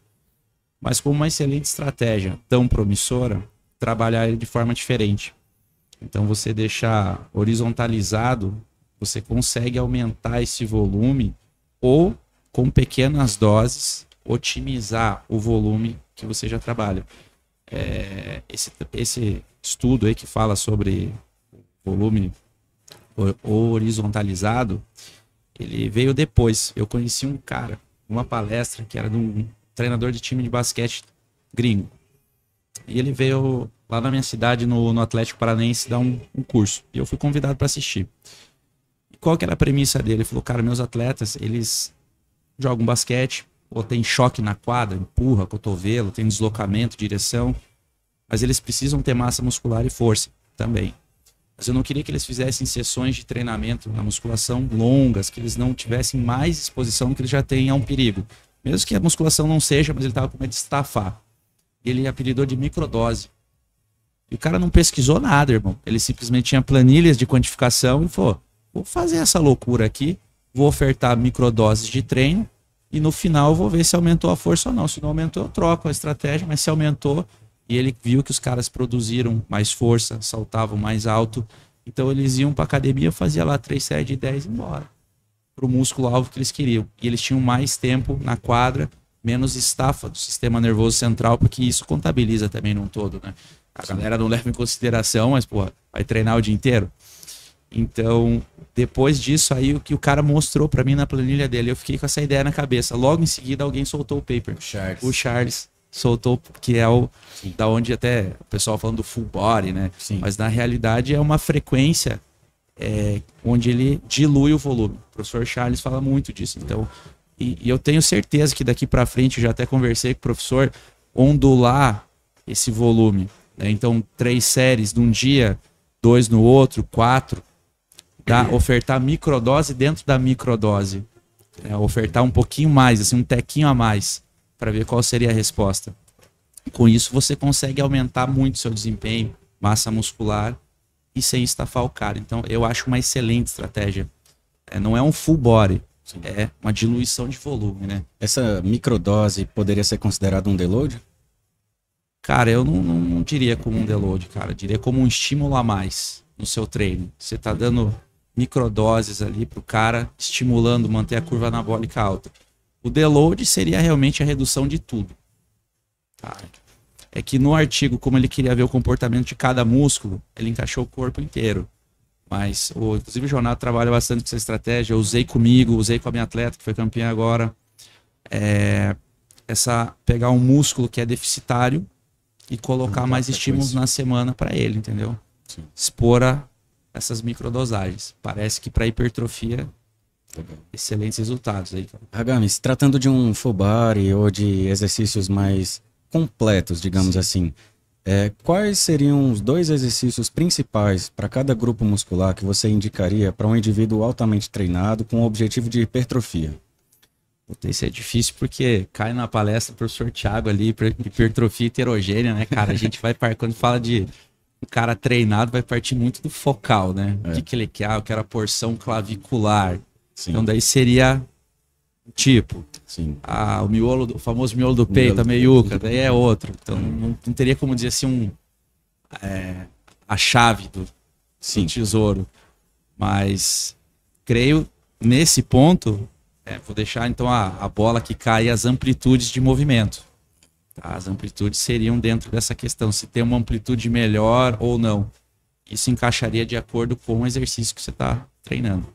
Mas com uma excelente estratégia tão promissora, trabalhar ele de forma diferente. Então você deixar horizontalizado, você consegue aumentar esse volume ou com pequenas doses otimizar o volume que você já trabalha. É, esse, esse estudo aí que fala sobre volume horizontalizado, ele veio depois. Eu conheci um cara, uma palestra que era de um treinador de time de basquete gringo. E ele veio lá na minha cidade, no, no Atlético Paranaense, dar um, um curso. E eu fui convidado para assistir. E qual que era a premissa dele? Ele falou, cara, meus atletas, eles jogam basquete, ou tem choque na quadra, empurra, cotovelo, tem deslocamento, direção, mas eles precisam ter massa muscular e força também. Mas eu não queria que eles fizessem sessões de treinamento na musculação longas, que eles não tivessem mais exposição do que eles já têm a é um perigo. Mesmo que a musculação não seja, mas ele estava com medo de estafar. Ele apelidou de microdose. E o cara não pesquisou nada, irmão. Ele simplesmente tinha planilhas de quantificação e falou: vou fazer essa loucura aqui, vou ofertar microdoses de treino e no final vou ver se aumentou a força ou não. Se não aumentou, eu troco a estratégia, mas se aumentou, e ele viu que os caras produziram mais força, saltavam mais alto. Então eles iam para academia, fazia lá 3 séries de 10 e embora. Pro músculo alvo que eles queriam. E eles tinham mais tempo na quadra, menos estafa do sistema nervoso central, porque isso contabiliza também num todo, né? A galera não leva em consideração, mas, pô, vai treinar o dia inteiro. Então, depois disso, aí o que o cara mostrou para mim na planilha dele, eu fiquei com essa ideia na cabeça. Logo em seguida, alguém soltou o paper. O Charles. O Charles soltou, que é o Sim. da onde até o pessoal falando do full body, né? Sim. Mas na realidade é uma frequência é, onde ele dilui o volume. O professor Charles fala muito disso. Então, e, e eu tenho certeza que daqui para frente, já até conversei com o professor, ondular esse volume. Né? Então, três séries num dia, dois no outro, quatro. dá, Ofertar microdose dentro da microdose. É, ofertar um pouquinho mais, assim, um tequinho a mais para ver qual seria a resposta. Com isso, você consegue aumentar muito seu desempenho, massa muscular e sem estafar o cara. Então, eu acho uma excelente estratégia. É, não é um full body, Sim. é uma diluição de volume, né? Essa microdose poderia ser considerada um deload? Cara, eu não, não, não diria como um deload, cara. Eu diria como um estímulo a mais no seu treino. Você está dando microdoses ali pro cara, estimulando manter a curva anabólica alta. O deload seria realmente a redução de tudo. Tá? É que no artigo, como ele queria ver o comportamento de cada músculo, ele encaixou o corpo inteiro. Mas, o, inclusive, o Jornal trabalha bastante com essa estratégia. Eu usei comigo, usei com a minha atleta, que foi campeã agora. É, essa pegar um músculo que é deficitário e colocar mais estímulos na semana para ele, entendeu? Sim. Expor a essas microdosagens. Parece que para hipertrofia excelentes resultados. Aí. Então. Hagami, se tratando de um full body ou de exercícios mais completos, digamos Sim. assim, é, quais seriam os dois exercícios principais para cada grupo muscular que você indicaria para um indivíduo altamente treinado com o objetivo de hipertrofia? Isso é difícil porque cai na palestra do professor Thiago ali, hipertrofia heterogênea, né, cara? A gente vai, quando fala de um cara treinado, vai partir muito do focal, né? É. O que, que ele quer? Ah, eu quero a porção clavicular, Sim. Então daí seria tipo. Sim. o miolo, do, o famoso miolo do peito, miolo a meiuca, daí é outro. Então não, não teria como dizer assim um é, a chave do, do, tesouro. Mas creio nesse ponto, é, vou deixar então a, a bola que cai as amplitudes de movimento. Tá? As amplitudes seriam dentro dessa questão, se tem uma amplitude melhor ou não. Isso encaixaria de acordo com o exercício que você está treinando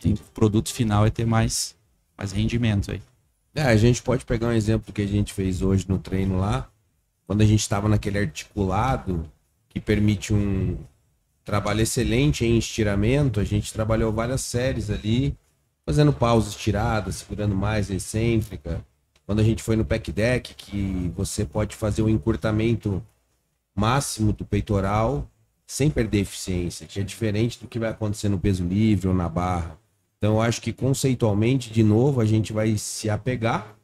tem, o produto final é ter mais, mais rendimento aí. É, a gente pode pegar um exemplo que a gente fez hoje no treino lá, quando a gente estava naquele articulado que permite um trabalho excelente em estiramento, a gente trabalhou várias séries ali, fazendo pausas estiradas, segurando mais excêntrica. Quando a gente foi no pec deck, que você pode fazer o um encurtamento máximo do peitoral sem perder eficiência, que é diferente do que vai acontecer no peso livre ou na barra. Então, acho que conceitualmente, de novo, a gente vai se apegar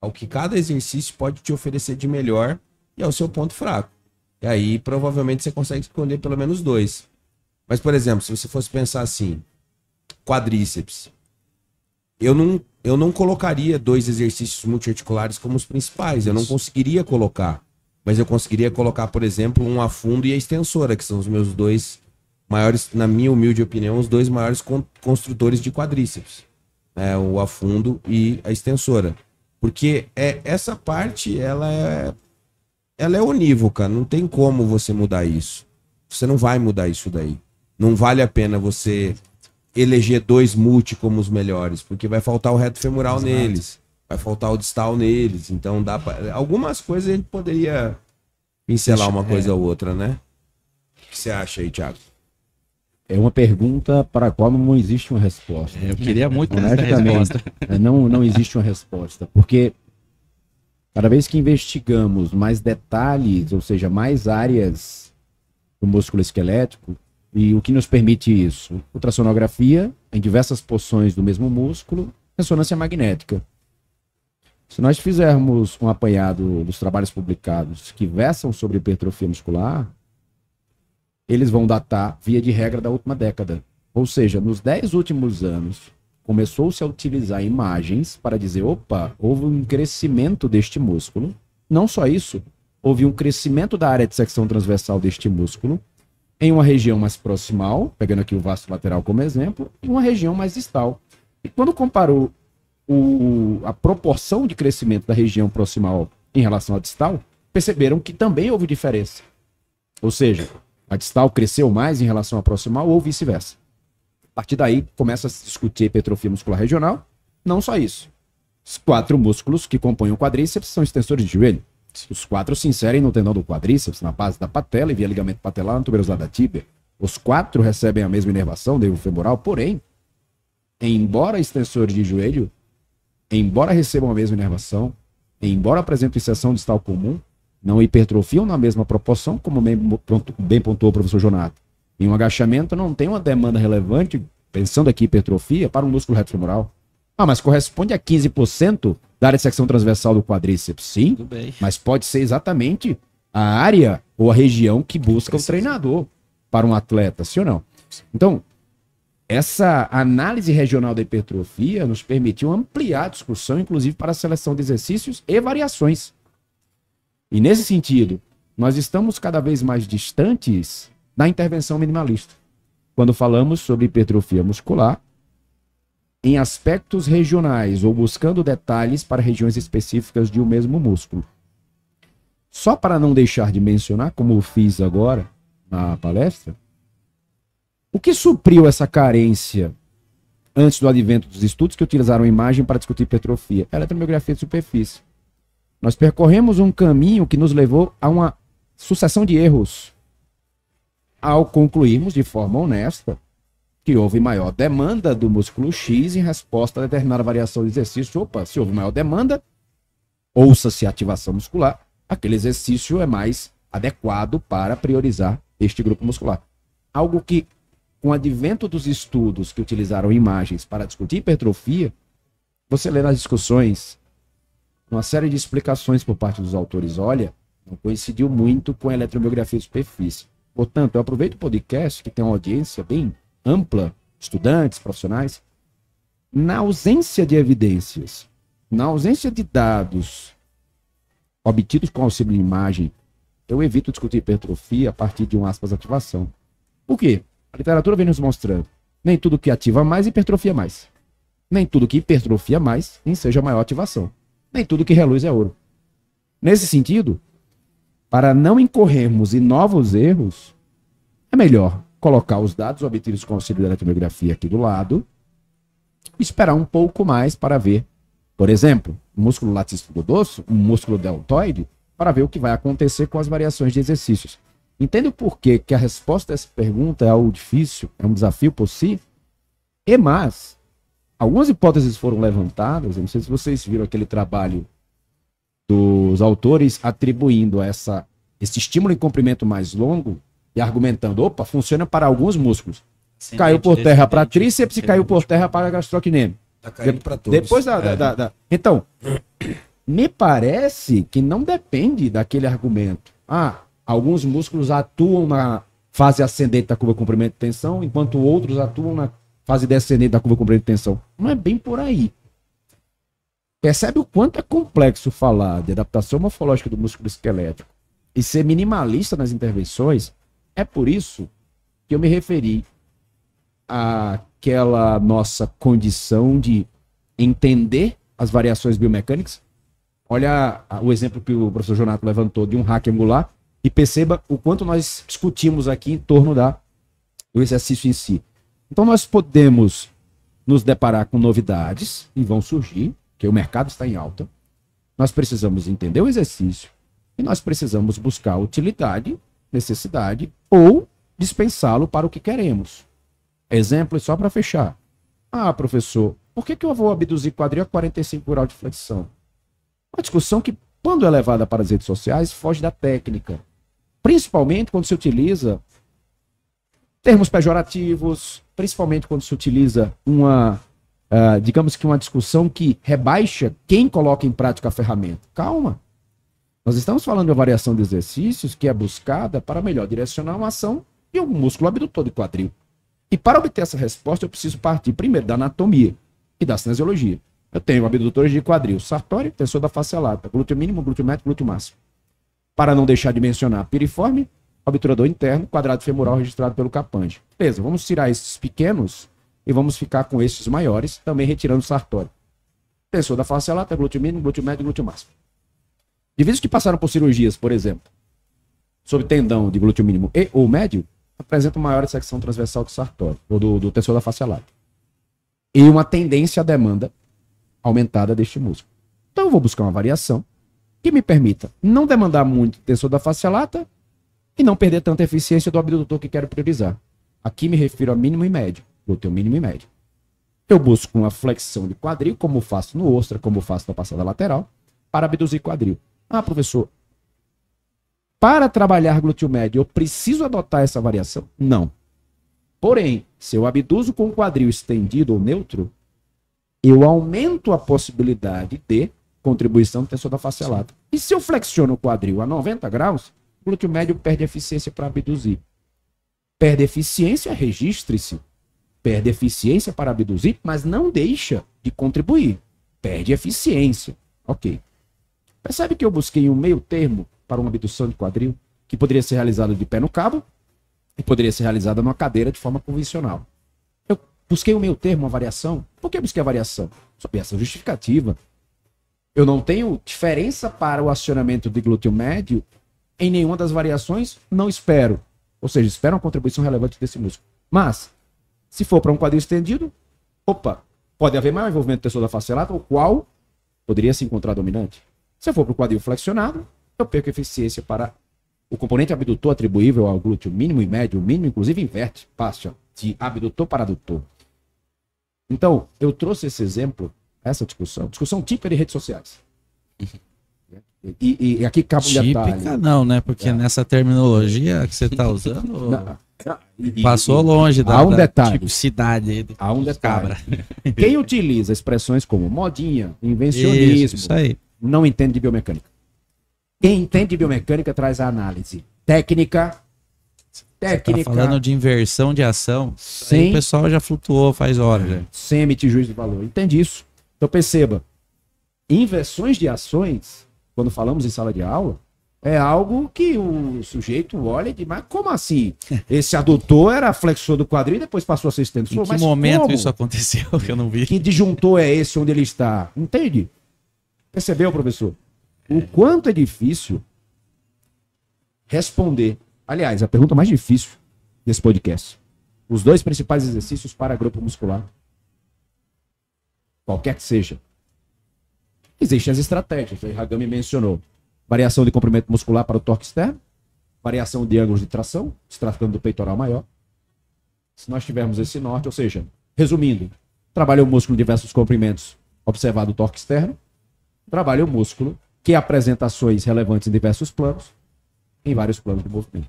ao que cada exercício pode te oferecer de melhor e ao seu ponto fraco. E aí, provavelmente, você consegue esconder pelo menos dois. Mas, por exemplo, se você fosse pensar assim, quadríceps. Eu não, eu não colocaria dois exercícios multiarticulares como os principais. Eu não conseguiria colocar. Mas eu conseguiria colocar, por exemplo, um afundo e a extensora, que são os meus dois maiores, na minha humilde opinião, os dois maiores con construtores de quadríceps. Né? O afundo e a extensora. Porque é, essa parte, ela é, ela é unívoca, não tem como você mudar isso. Você não vai mudar isso daí. Não vale a pena você eleger dois multi como os melhores, porque vai faltar o reto femoral Exato. neles, vai faltar o distal neles, então dá para algumas coisas a gente poderia pincelar uma coisa é. ou outra, né? O que você acha aí, Thiago? é uma pergunta para a qual não existe uma resposta. É, eu queria muito essa resposta. Não, não existe uma resposta, porque cada vez que investigamos mais detalhes, ou seja, mais áreas do músculo esquelético, e o que nos permite isso? Ultrassonografia em diversas porções do mesmo músculo, ressonância magnética. Se nós fizermos um apanhado dos trabalhos publicados que versam sobre hipertrofia muscular, eles vão datar, via de regra, da última década. Ou seja, nos 10 últimos anos, começou-se a utilizar imagens para dizer: opa, houve um crescimento deste músculo. Não só isso, houve um crescimento da área de secção transversal deste músculo em uma região mais proximal, pegando aqui o vasto lateral como exemplo, e uma região mais distal. E quando comparou o, a proporção de crescimento da região proximal em relação à distal, perceberam que também houve diferença. Ou seja, a distal cresceu mais em relação à proximal ou vice-versa. A partir daí, começa a se discutir hipertrofia muscular regional. Não só isso. Os quatro músculos que compõem o quadríceps são extensores de joelho. Os quatro se inserem no tendão do quadríceps, na base da patela e via ligamento patelar na tuberosidade da tíbia. Os quatro recebem a mesma inervação do femoral, porém, embora extensores de joelho, embora recebam a mesma inervação, embora apresentem inserção distal comum, não hipertrofiam na mesma proporção, como bem, pontuou o professor Jonato. Em um agachamento não tem uma demanda relevante, pensando aqui hipertrofia, para um músculo retrofemoral. Ah, mas corresponde a 15% da área de secção transversal do quadríceps. Sim, mas pode ser exatamente a área ou a região que busca o treinador para um atleta, sim ou não? Então, essa análise regional da hipertrofia nos permitiu ampliar a discussão, inclusive para a seleção de exercícios e variações. E nesse sentido, nós estamos cada vez mais distantes da intervenção minimalista. Quando falamos sobre hipertrofia muscular, em aspectos regionais ou buscando detalhes para regiões específicas de um mesmo músculo. Só para não deixar de mencionar, como eu fiz agora na palestra, o que supriu essa carência antes do advento dos estudos que utilizaram imagem para discutir hipertrofia? Eletromiografia de superfície. Nós percorremos um caminho que nos levou a uma sucessão de erros. Ao concluirmos de forma honesta que houve maior demanda do músculo X em resposta a determinada variação do exercício, opa, se houve maior demanda, ouça-se ativação muscular, aquele exercício é mais adequado para priorizar este grupo muscular. Algo que, com o advento dos estudos que utilizaram imagens para discutir hipertrofia, você lê nas discussões uma série de explicações por parte dos autores. Olha, não coincidiu muito com a eletromiografia de superfície. Portanto, eu aproveito o podcast, que tem uma audiência bem ampla, estudantes, profissionais. Na ausência de evidências, na ausência de dados obtidos com auxílio de imagem, eu evito discutir hipertrofia a partir de um aspas ativação. Por quê? A literatura vem nos mostrando. Nem tudo que ativa mais hipertrofia mais. Nem tudo que hipertrofia mais, nem seja maior ativação nem tudo que reluz é ouro. Nesse sentido, para não incorrermos em novos erros, é melhor colocar os dados obtidos com o auxílio da eletromiografia aqui do lado, esperar um pouco mais para ver, por exemplo, o músculo latíssimo do o músculo deltoide, para ver o que vai acontecer com as variações de exercícios. Entende o porquê que a resposta a essa pergunta é algo difícil, é um desafio por si? E mais, algumas hipóteses foram levantadas, eu não sei se vocês viram aquele trabalho dos autores atribuindo essa, esse estímulo em comprimento mais longo e argumentando, opa, funciona para alguns músculos. Sim, caiu por terra para tríceps e caiu por terra para gastrocnêmio. Tá caindo para todos. Depois da, é. da, da... Então, me parece que não depende daquele argumento. Ah, alguns músculos atuam na fase ascendente da curva comprimento e tensão, enquanto outros atuam na fase descendente da curva comprida de tensão. Não é bem por aí. Percebe o quanto é complexo falar de adaptação morfológica do músculo esquelético e ser minimalista nas intervenções? É por isso que eu me referi àquela nossa condição de entender as variações biomecânicas. Olha o exemplo que o professor Jonato levantou de um hack angular e perceba o quanto nós discutimos aqui em torno da, do exercício em si. Então nós podemos nos deparar com novidades e vão surgir, que o mercado está em alta. Nós precisamos entender o exercício e nós precisamos buscar utilidade, necessidade ou dispensá-lo para o que queremos. Exemplo só para fechar. Ah, professor, por que, que eu vou abduzir quadril a 45 graus de flexão? Uma discussão que, quando é levada para as redes sociais, foge da técnica. Principalmente quando se utiliza termos pejorativos, principalmente quando se utiliza uma, uh, digamos que uma discussão que rebaixa quem coloca em prática a ferramenta. Calma. Nós estamos falando de uma variação de exercícios que é buscada para melhor direcionar uma ação de um músculo abdutor de quadril. E para obter essa resposta, eu preciso partir primeiro da anatomia e da cinesiologia. Eu tenho abdutores de quadril sartório, tensor da face glúteo mínimo, glúteo médio, glúteo máximo. Para não deixar de mencionar piriforme, obturador interno, quadrado femoral registrado pelo Capange. Beleza, vamos tirar esses pequenos e vamos ficar com esses maiores, também retirando o sartório. tensor da face lata, glúteo mínimo, glúteo médio e glúteo máximo. divisos que passaram por cirurgias, por exemplo, sobre tendão de glúteo mínimo e ou médio, apresentam maior secção transversal do sartório, ou do, do tensor da face lata. E uma tendência à demanda aumentada deste músculo. Então eu vou buscar uma variação que me permita não demandar muito tensor da face lata e não perder tanta eficiência do abdutor que quero priorizar. Aqui me refiro a mínimo e médio, o mínimo e médio. Eu busco uma flexão de quadril, como faço no ostra, como faço na passada lateral, para abduzir quadril. Ah, professor, para trabalhar glúteo médio, eu preciso adotar essa variação? Não. Porém, se eu abduzo com o quadril estendido ou neutro, eu aumento a possibilidade de contribuição tensor da facelada. E se eu flexiono o quadril a 90 graus, glúteo médio perde eficiência para abduzir. Perde eficiência, registre-se. Perde eficiência para abduzir, mas não deixa de contribuir. Perde eficiência. Ok. Percebe que eu busquei um meio termo para uma abdução de quadril que poderia ser realizada de pé no cabo e poderia ser realizada numa cadeira de forma convencional. Eu busquei um meio termo, uma variação. Por que eu busquei a variação? Sobre essa justificativa. Eu não tenho diferença para o acionamento de glúteo médio em nenhuma das variações, não espero. Ou seja, espero uma contribuição relevante desse músculo. Mas, se for para um quadril estendido, opa, pode haver maior envolvimento do tensor da facelata, o qual poderia se encontrar dominante. Se eu for para o quadril flexionado, eu perco eficiência para o componente abdutor atribuível ao glúteo mínimo e médio, mínimo inclusive inverte, passa de abdutor para adutor. Então, eu trouxe esse exemplo, essa discussão, discussão típica de redes sociais. E, e aqui cabe um Típica detalhe. não, né? Porque é. nessa terminologia que você está usando, passou longe da, há um detalhe, da cidade. há um detalhe. Quem utiliza expressões como modinha, invencionismo, isso, isso aí. não entende de biomecânica. Quem entende de biomecânica traz a análise técnica, tá técnica. Tá falando de inversão de ação, sem, o pessoal já flutuou faz horas. Né? Sem emitir juízo de valor. Entende isso? Então perceba, inversões de ações quando falamos em sala de aula, é algo que o sujeito olha e diz, mas como assim? Esse adutor era flexor do quadril e depois passou a ser extensor. Em que momento como? isso aconteceu que eu não vi? Que disjuntor é esse onde ele está? Entende? Percebeu, professor? O é. quanto é difícil responder. Aliás, a pergunta mais difícil desse podcast. Os dois principais exercícios para grupo muscular. Qualquer que seja. Existem as estratégias, o né? Hagami mencionou. Variação de comprimento muscular para o torque externo, variação de ângulos de tração, se tratando do peitoral maior. Se nós tivermos esse norte, ou seja, resumindo, trabalha o músculo em diversos comprimentos, observado o torque externo, trabalha o músculo que apresenta ações relevantes em diversos planos, em vários planos de movimento.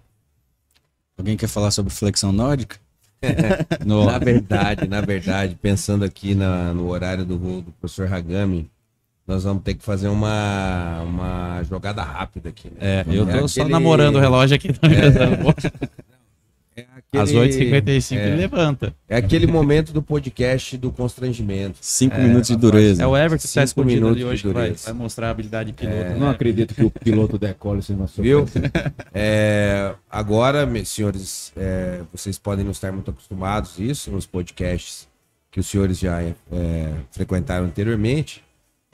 Alguém quer falar sobre flexão nórdica? no... na verdade, na verdade, pensando aqui na, no horário do, do professor Hagami, nós vamos ter que fazer uma, uma jogada rápida aqui. Né? É, eu tô é só aquele... namorando o relógio aqui. Tá é... é aquele... Às 8h55 é... ele levanta. É aquele momento do podcast do constrangimento. Cinco é. minutos de dureza. É o Everton que está escondido ali hoje, vai, vai, mostrar a habilidade de piloto. É. Né? Não acredito que o piloto decole sem uma Viu? É, agora, meus senhores, vocês podem não estar muito acostumados a isso nos podcasts que os senhores já frequentaram anteriormente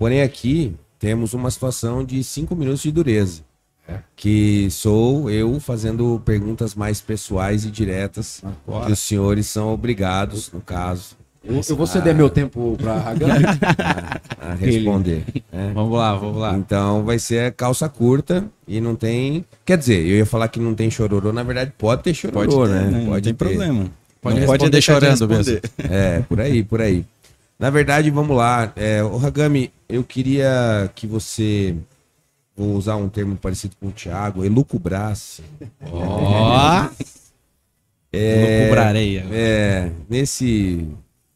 Porém, aqui temos uma situação de cinco minutos de dureza. É. Que sou eu fazendo perguntas mais pessoais e diretas Agora. que os senhores são obrigados, no caso. Eu, eu vou ceder a, meu tempo para a, a responder. Né? Vamos lá, vamos lá. Então vai ser calça curta e não tem. Quer dizer, eu ia falar que não tem chororô, na verdade pode ter chororô, pode ter, né? né? Pode não tem ter. problema. Pode, não pode deixar chorando de mesmo. É, por aí, por aí. Na verdade, vamos lá. É, o Hagami, eu queria que você. Vou usar um termo parecido com o Thiago, elucubrasse. Ó! Oh. é, Elucubrareia. É, nesse,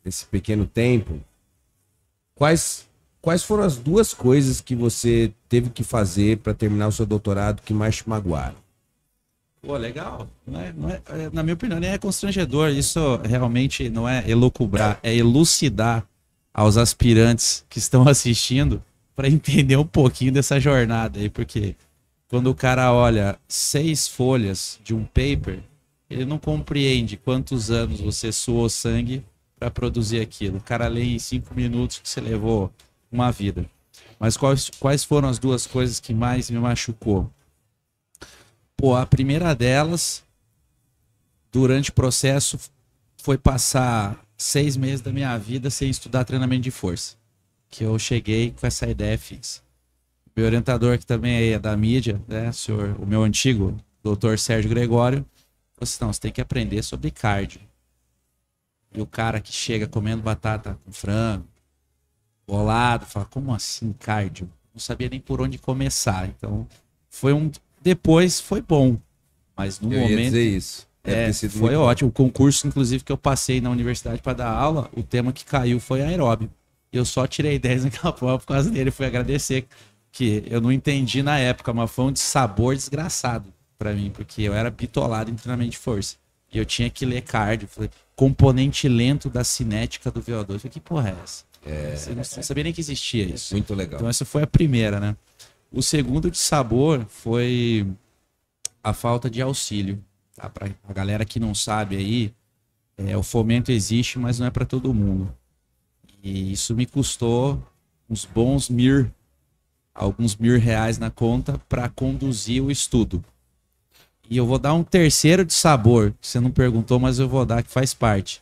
nesse pequeno tempo, quais, quais foram as duas coisas que você teve que fazer para terminar o seu doutorado que mais te magoaram? Pô, legal. Não é, não é, é na minha opinião, nem é constrangedor. Isso realmente não é elucubrar, é elucidar aos aspirantes que estão assistindo para entender um pouquinho dessa jornada aí, porque quando o cara olha seis folhas de um paper, ele não compreende quantos anos você suou sangue para produzir aquilo. O cara lê em cinco minutos que você levou uma vida. Mas quais, quais foram as duas coisas que mais me machucou? Pô, a primeira delas, durante o processo, foi passar seis meses da minha vida sem estudar treinamento de força. Que eu cheguei com essa ideia fixa. Meu orientador, que também é da mídia, né, senhor, o meu antigo, doutor Sérgio Gregório, falou assim: não, você tem que aprender sobre cardio. E o cara que chega comendo batata com frango, bolado, fala: como assim cardio? Não sabia nem por onde começar. Então, foi um. Depois foi bom, mas no eu momento. Ia dizer isso. É, foi ótimo. O concurso, inclusive, que eu passei na universidade para dar aula, o tema que caiu foi aeróbio. Eu só tirei 10 naquela prova por causa dele. Fui agradecer, que eu não entendi na época, mas foi um de sabor desgraçado para mim, porque eu era bitolado em treinamento de força. E eu tinha que ler cardio. Falei, componente lento da cinética do VO2. Eu falei, que porra é essa? É, eu não sabia nem que existia isso. Muito legal. Então, essa foi a primeira, né? O segundo de sabor foi a falta de auxílio. Tá? Para a galera que não sabe aí, é, o fomento existe, mas não é para todo mundo. E isso me custou uns bons mil, alguns mil reais na conta para conduzir o estudo. E eu vou dar um terceiro de sabor, que você não perguntou, mas eu vou dar, que faz parte.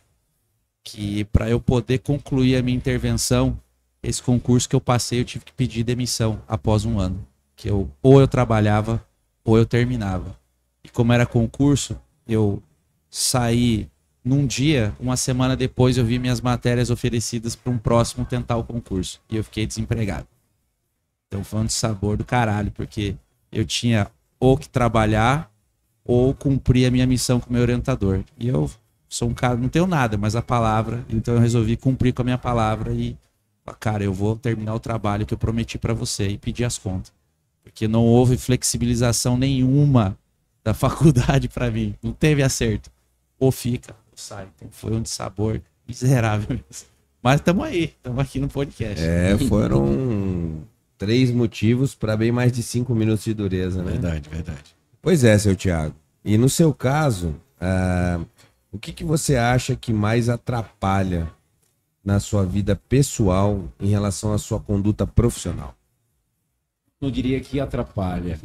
Que para eu poder concluir a minha intervenção, esse concurso que eu passei, eu tive que pedir demissão após um ano. Que eu ou eu trabalhava ou eu terminava como era concurso, eu saí num dia, uma semana depois eu vi minhas matérias oferecidas para um próximo tentar o concurso e eu fiquei desempregado. Então foi um sabor do caralho, porque eu tinha ou que trabalhar ou cumprir a minha missão o meu orientador. E eu sou um cara, não tenho nada, mas a palavra, então eu resolvi cumprir com a minha palavra e cara, eu vou terminar o trabalho que eu prometi para você e pedir as contas. Porque não houve flexibilização nenhuma da faculdade para mim. Não teve acerto. Ou fica, ou sai. Então foi um sabor miserável mesmo. Mas estamos aí, estamos aqui no podcast. É, foram três motivos para bem mais de cinco minutos de dureza, né? Verdade, verdade. Pois é, seu Tiago. E no seu caso, uh, o que, que você acha que mais atrapalha na sua vida pessoal em relação à sua conduta profissional? Não diria que atrapalha.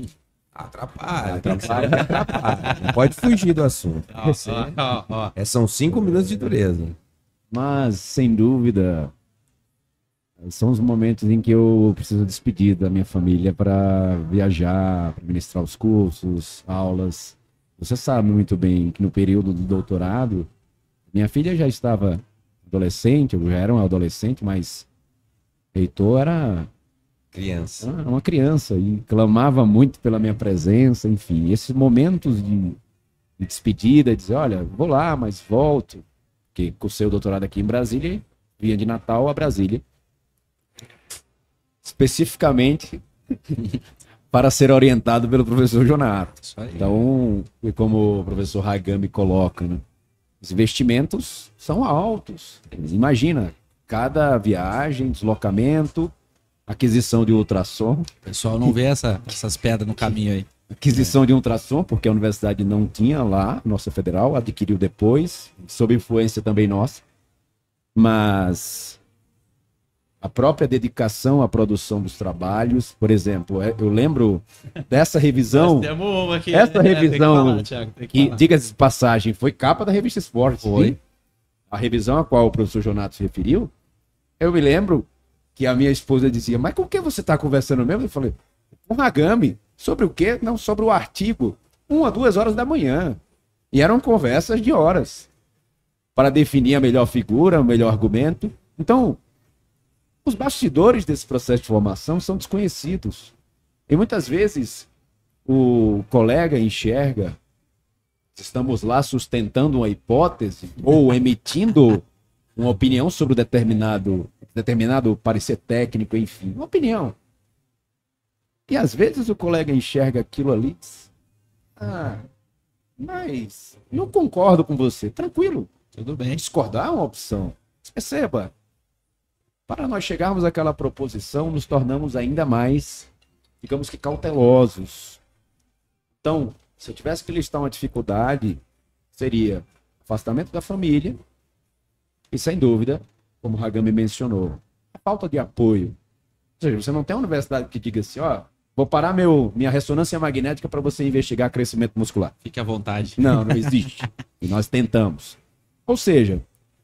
Atrapalha, atrapalha, atrapalha. Não pode fugir do assunto. Oh, oh, oh, é, são cinco minutos de dureza. Mas, sem dúvida, são os momentos em que eu preciso despedir da minha família para viajar, para ministrar os cursos, aulas. Você sabe muito bem que no período do doutorado, minha filha já estava adolescente, eu já era um adolescente, mas Heitor era Criança. Uma, ah, uma criança e clamava muito pela minha presença, enfim. Esses momentos de, de despedida, dizer, olha, vou lá, mas volto. Porque com o seu doutorado aqui em Brasília, vinha de Natal a Brasília. Especificamente para ser orientado pelo professor Jonato. Então, como o professor Hagami coloca, né? os investimentos são altos. Imagina, cada viagem, deslocamento, aquisição de ultrassom. pessoal não vê essa, essas pedras no caminho aí. Aquisição é. de ultrassom, porque a universidade não tinha lá, nossa federal, adquiriu depois, sob influência também nossa. Mas a própria dedicação à produção dos trabalhos, por exemplo, é, eu lembro dessa revisão. Aqui, essa revisão, falar, que, que diga-se de passagem, foi capa da revista Esporte. Foi. A revisão a qual o professor Jonato se referiu, eu me lembro que a minha esposa dizia, mas com que você está conversando mesmo? Eu falei, com Ragami. Sobre o quê? Não, sobre o artigo. Uma, duas horas da manhã. E eram conversas de horas. Para definir a melhor figura, o melhor argumento. Então, os bastidores desse processo de formação são desconhecidos. E muitas vezes o colega enxerga, estamos lá sustentando uma hipótese ou emitindo uma opinião sobre um determinado determinado parecer técnico, enfim, uma opinião. E às vezes o colega enxerga aquilo ali ah, mas não concordo com você. Tranquilo. Tudo bem. Discordar é uma opção. Perceba. Para nós chegarmos àquela proposição, nos tornamos ainda mais, digamos que cautelosos. Então, se eu tivesse que listar uma dificuldade, seria afastamento da família e, sem dúvida, como o Hagami mencionou, a falta de apoio. Ou seja, você não tem uma universidade que diga assim, ó, vou parar meu, minha ressonância magnética para você investigar crescimento muscular. Fique à vontade. Não, não existe. e nós tentamos. Ou seja,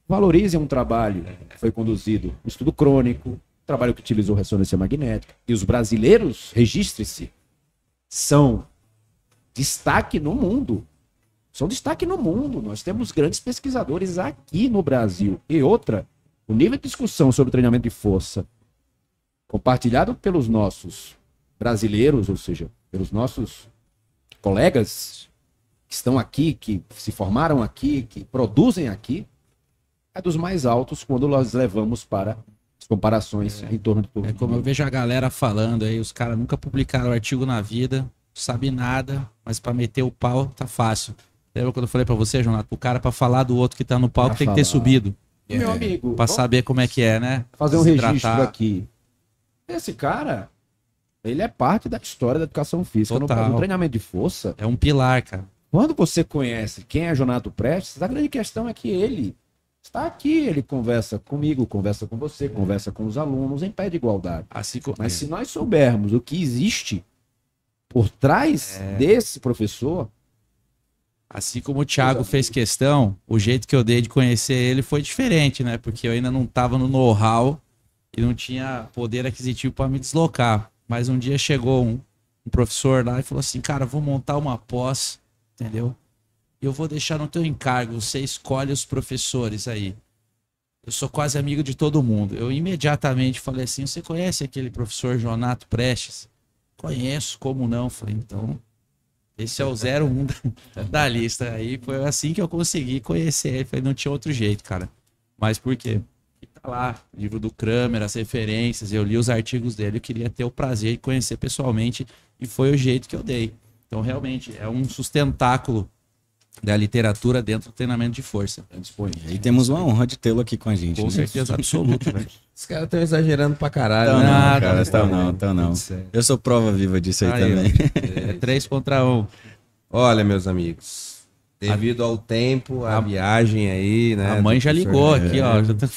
valorize um trabalho que foi conduzido, um estudo crônico, um trabalho que utilizou ressonância magnética. E os brasileiros, registre-se, são destaque no mundo. São destaque no mundo. Nós temos grandes pesquisadores aqui no Brasil. E outra, o nível de discussão sobre treinamento de força compartilhado pelos nossos brasileiros, ou seja, pelos nossos colegas que estão aqui, que se formaram aqui, que produzem aqui, é dos mais altos quando nós levamos para as comparações é, em torno de tudo. É como eu vejo a galera falando aí, os caras nunca publicaram artigo na vida, sabe nada, mas para meter o pau tá fácil. Lembra quando eu falei para você, Jonato, o cara para falar do outro que tá no palco pra tem falar. que ter subido. É. Meu é. amigo. Pra vamos... saber como é que é, né? Fazer um registro aqui. Esse cara, ele é parte da história da educação física. Total. No um treinamento de força. É um pilar, cara. Quando você conhece quem é Jonato Prestes, a grande questão é que ele está aqui, ele conversa comigo, conversa com você, conversa com os alunos em pé de igualdade. Assim ah, como... Mas é. se nós soubermos o que existe por trás é. desse professor, Assim como o Thiago Exato. fez questão, o jeito que eu dei de conhecer ele foi diferente, né? Porque eu ainda não estava no know-how e não tinha poder aquisitivo para me deslocar. Mas um dia chegou um, um, professor lá e falou assim: Cara, vou montar uma pós, entendeu? E eu vou deixar no teu encargo, você escolhe os professores aí. Eu sou quase amigo de todo mundo. Eu imediatamente falei assim: Você conhece aquele professor Jonato Prestes? Conheço, como não? Falei, então esse é o 01 da, da lista. Aí foi assim que eu consegui conhecer ele. Falei, não tinha outro jeito, cara. Mas por quê? E tá lá, livro do Kramer, as referências, eu li os artigos dele, eu queria ter o prazer de conhecer pessoalmente e foi o jeito que eu dei. Então, realmente, é um sustentáculo da literatura dentro do treinamento de força. É disponível. E temos uma honra de tê-lo aqui com a gente. Com né? certeza absoluta, velho. Os caras estão exagerando pra caralho. Tão né? não, cara, estão né? não, estão não. Eu sou prova viva disso aí, aí também. É, três contra um. Olha, meus amigos, devido ao tempo, a, a viagem aí, né? A mãe já ligou aqui, ó. Tá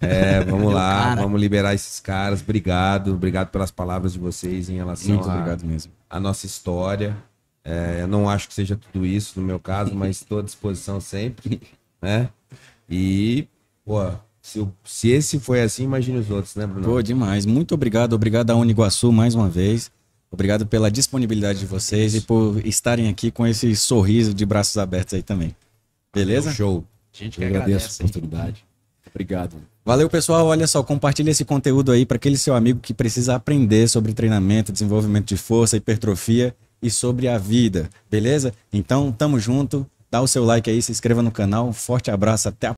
é, vamos lá, vamos liberar esses caras. Obrigado, obrigado pelas palavras de vocês em relação Muito a, obrigado mesmo. a nossa história. É, eu não acho que seja tudo isso no meu caso, mas estou à disposição sempre, né? E, pô, se, se esse foi assim, imagine os outros, né, Bruno? Pô, demais. Muito obrigado. Obrigado à Uniguaçu mais uma vez. Obrigado pela disponibilidade de vocês e por estarem aqui com esse sorriso de braços abertos aí também. Beleza? Show. A gente eu agradece a oportunidade. Obrigado. Valeu, pessoal. Olha só, compartilha esse conteúdo aí para aquele seu amigo que precisa aprender sobre treinamento, desenvolvimento de força, hipertrofia e sobre a vida, beleza? Então, tamo junto, dá o seu like aí, se inscreva no canal, um forte abraço, até a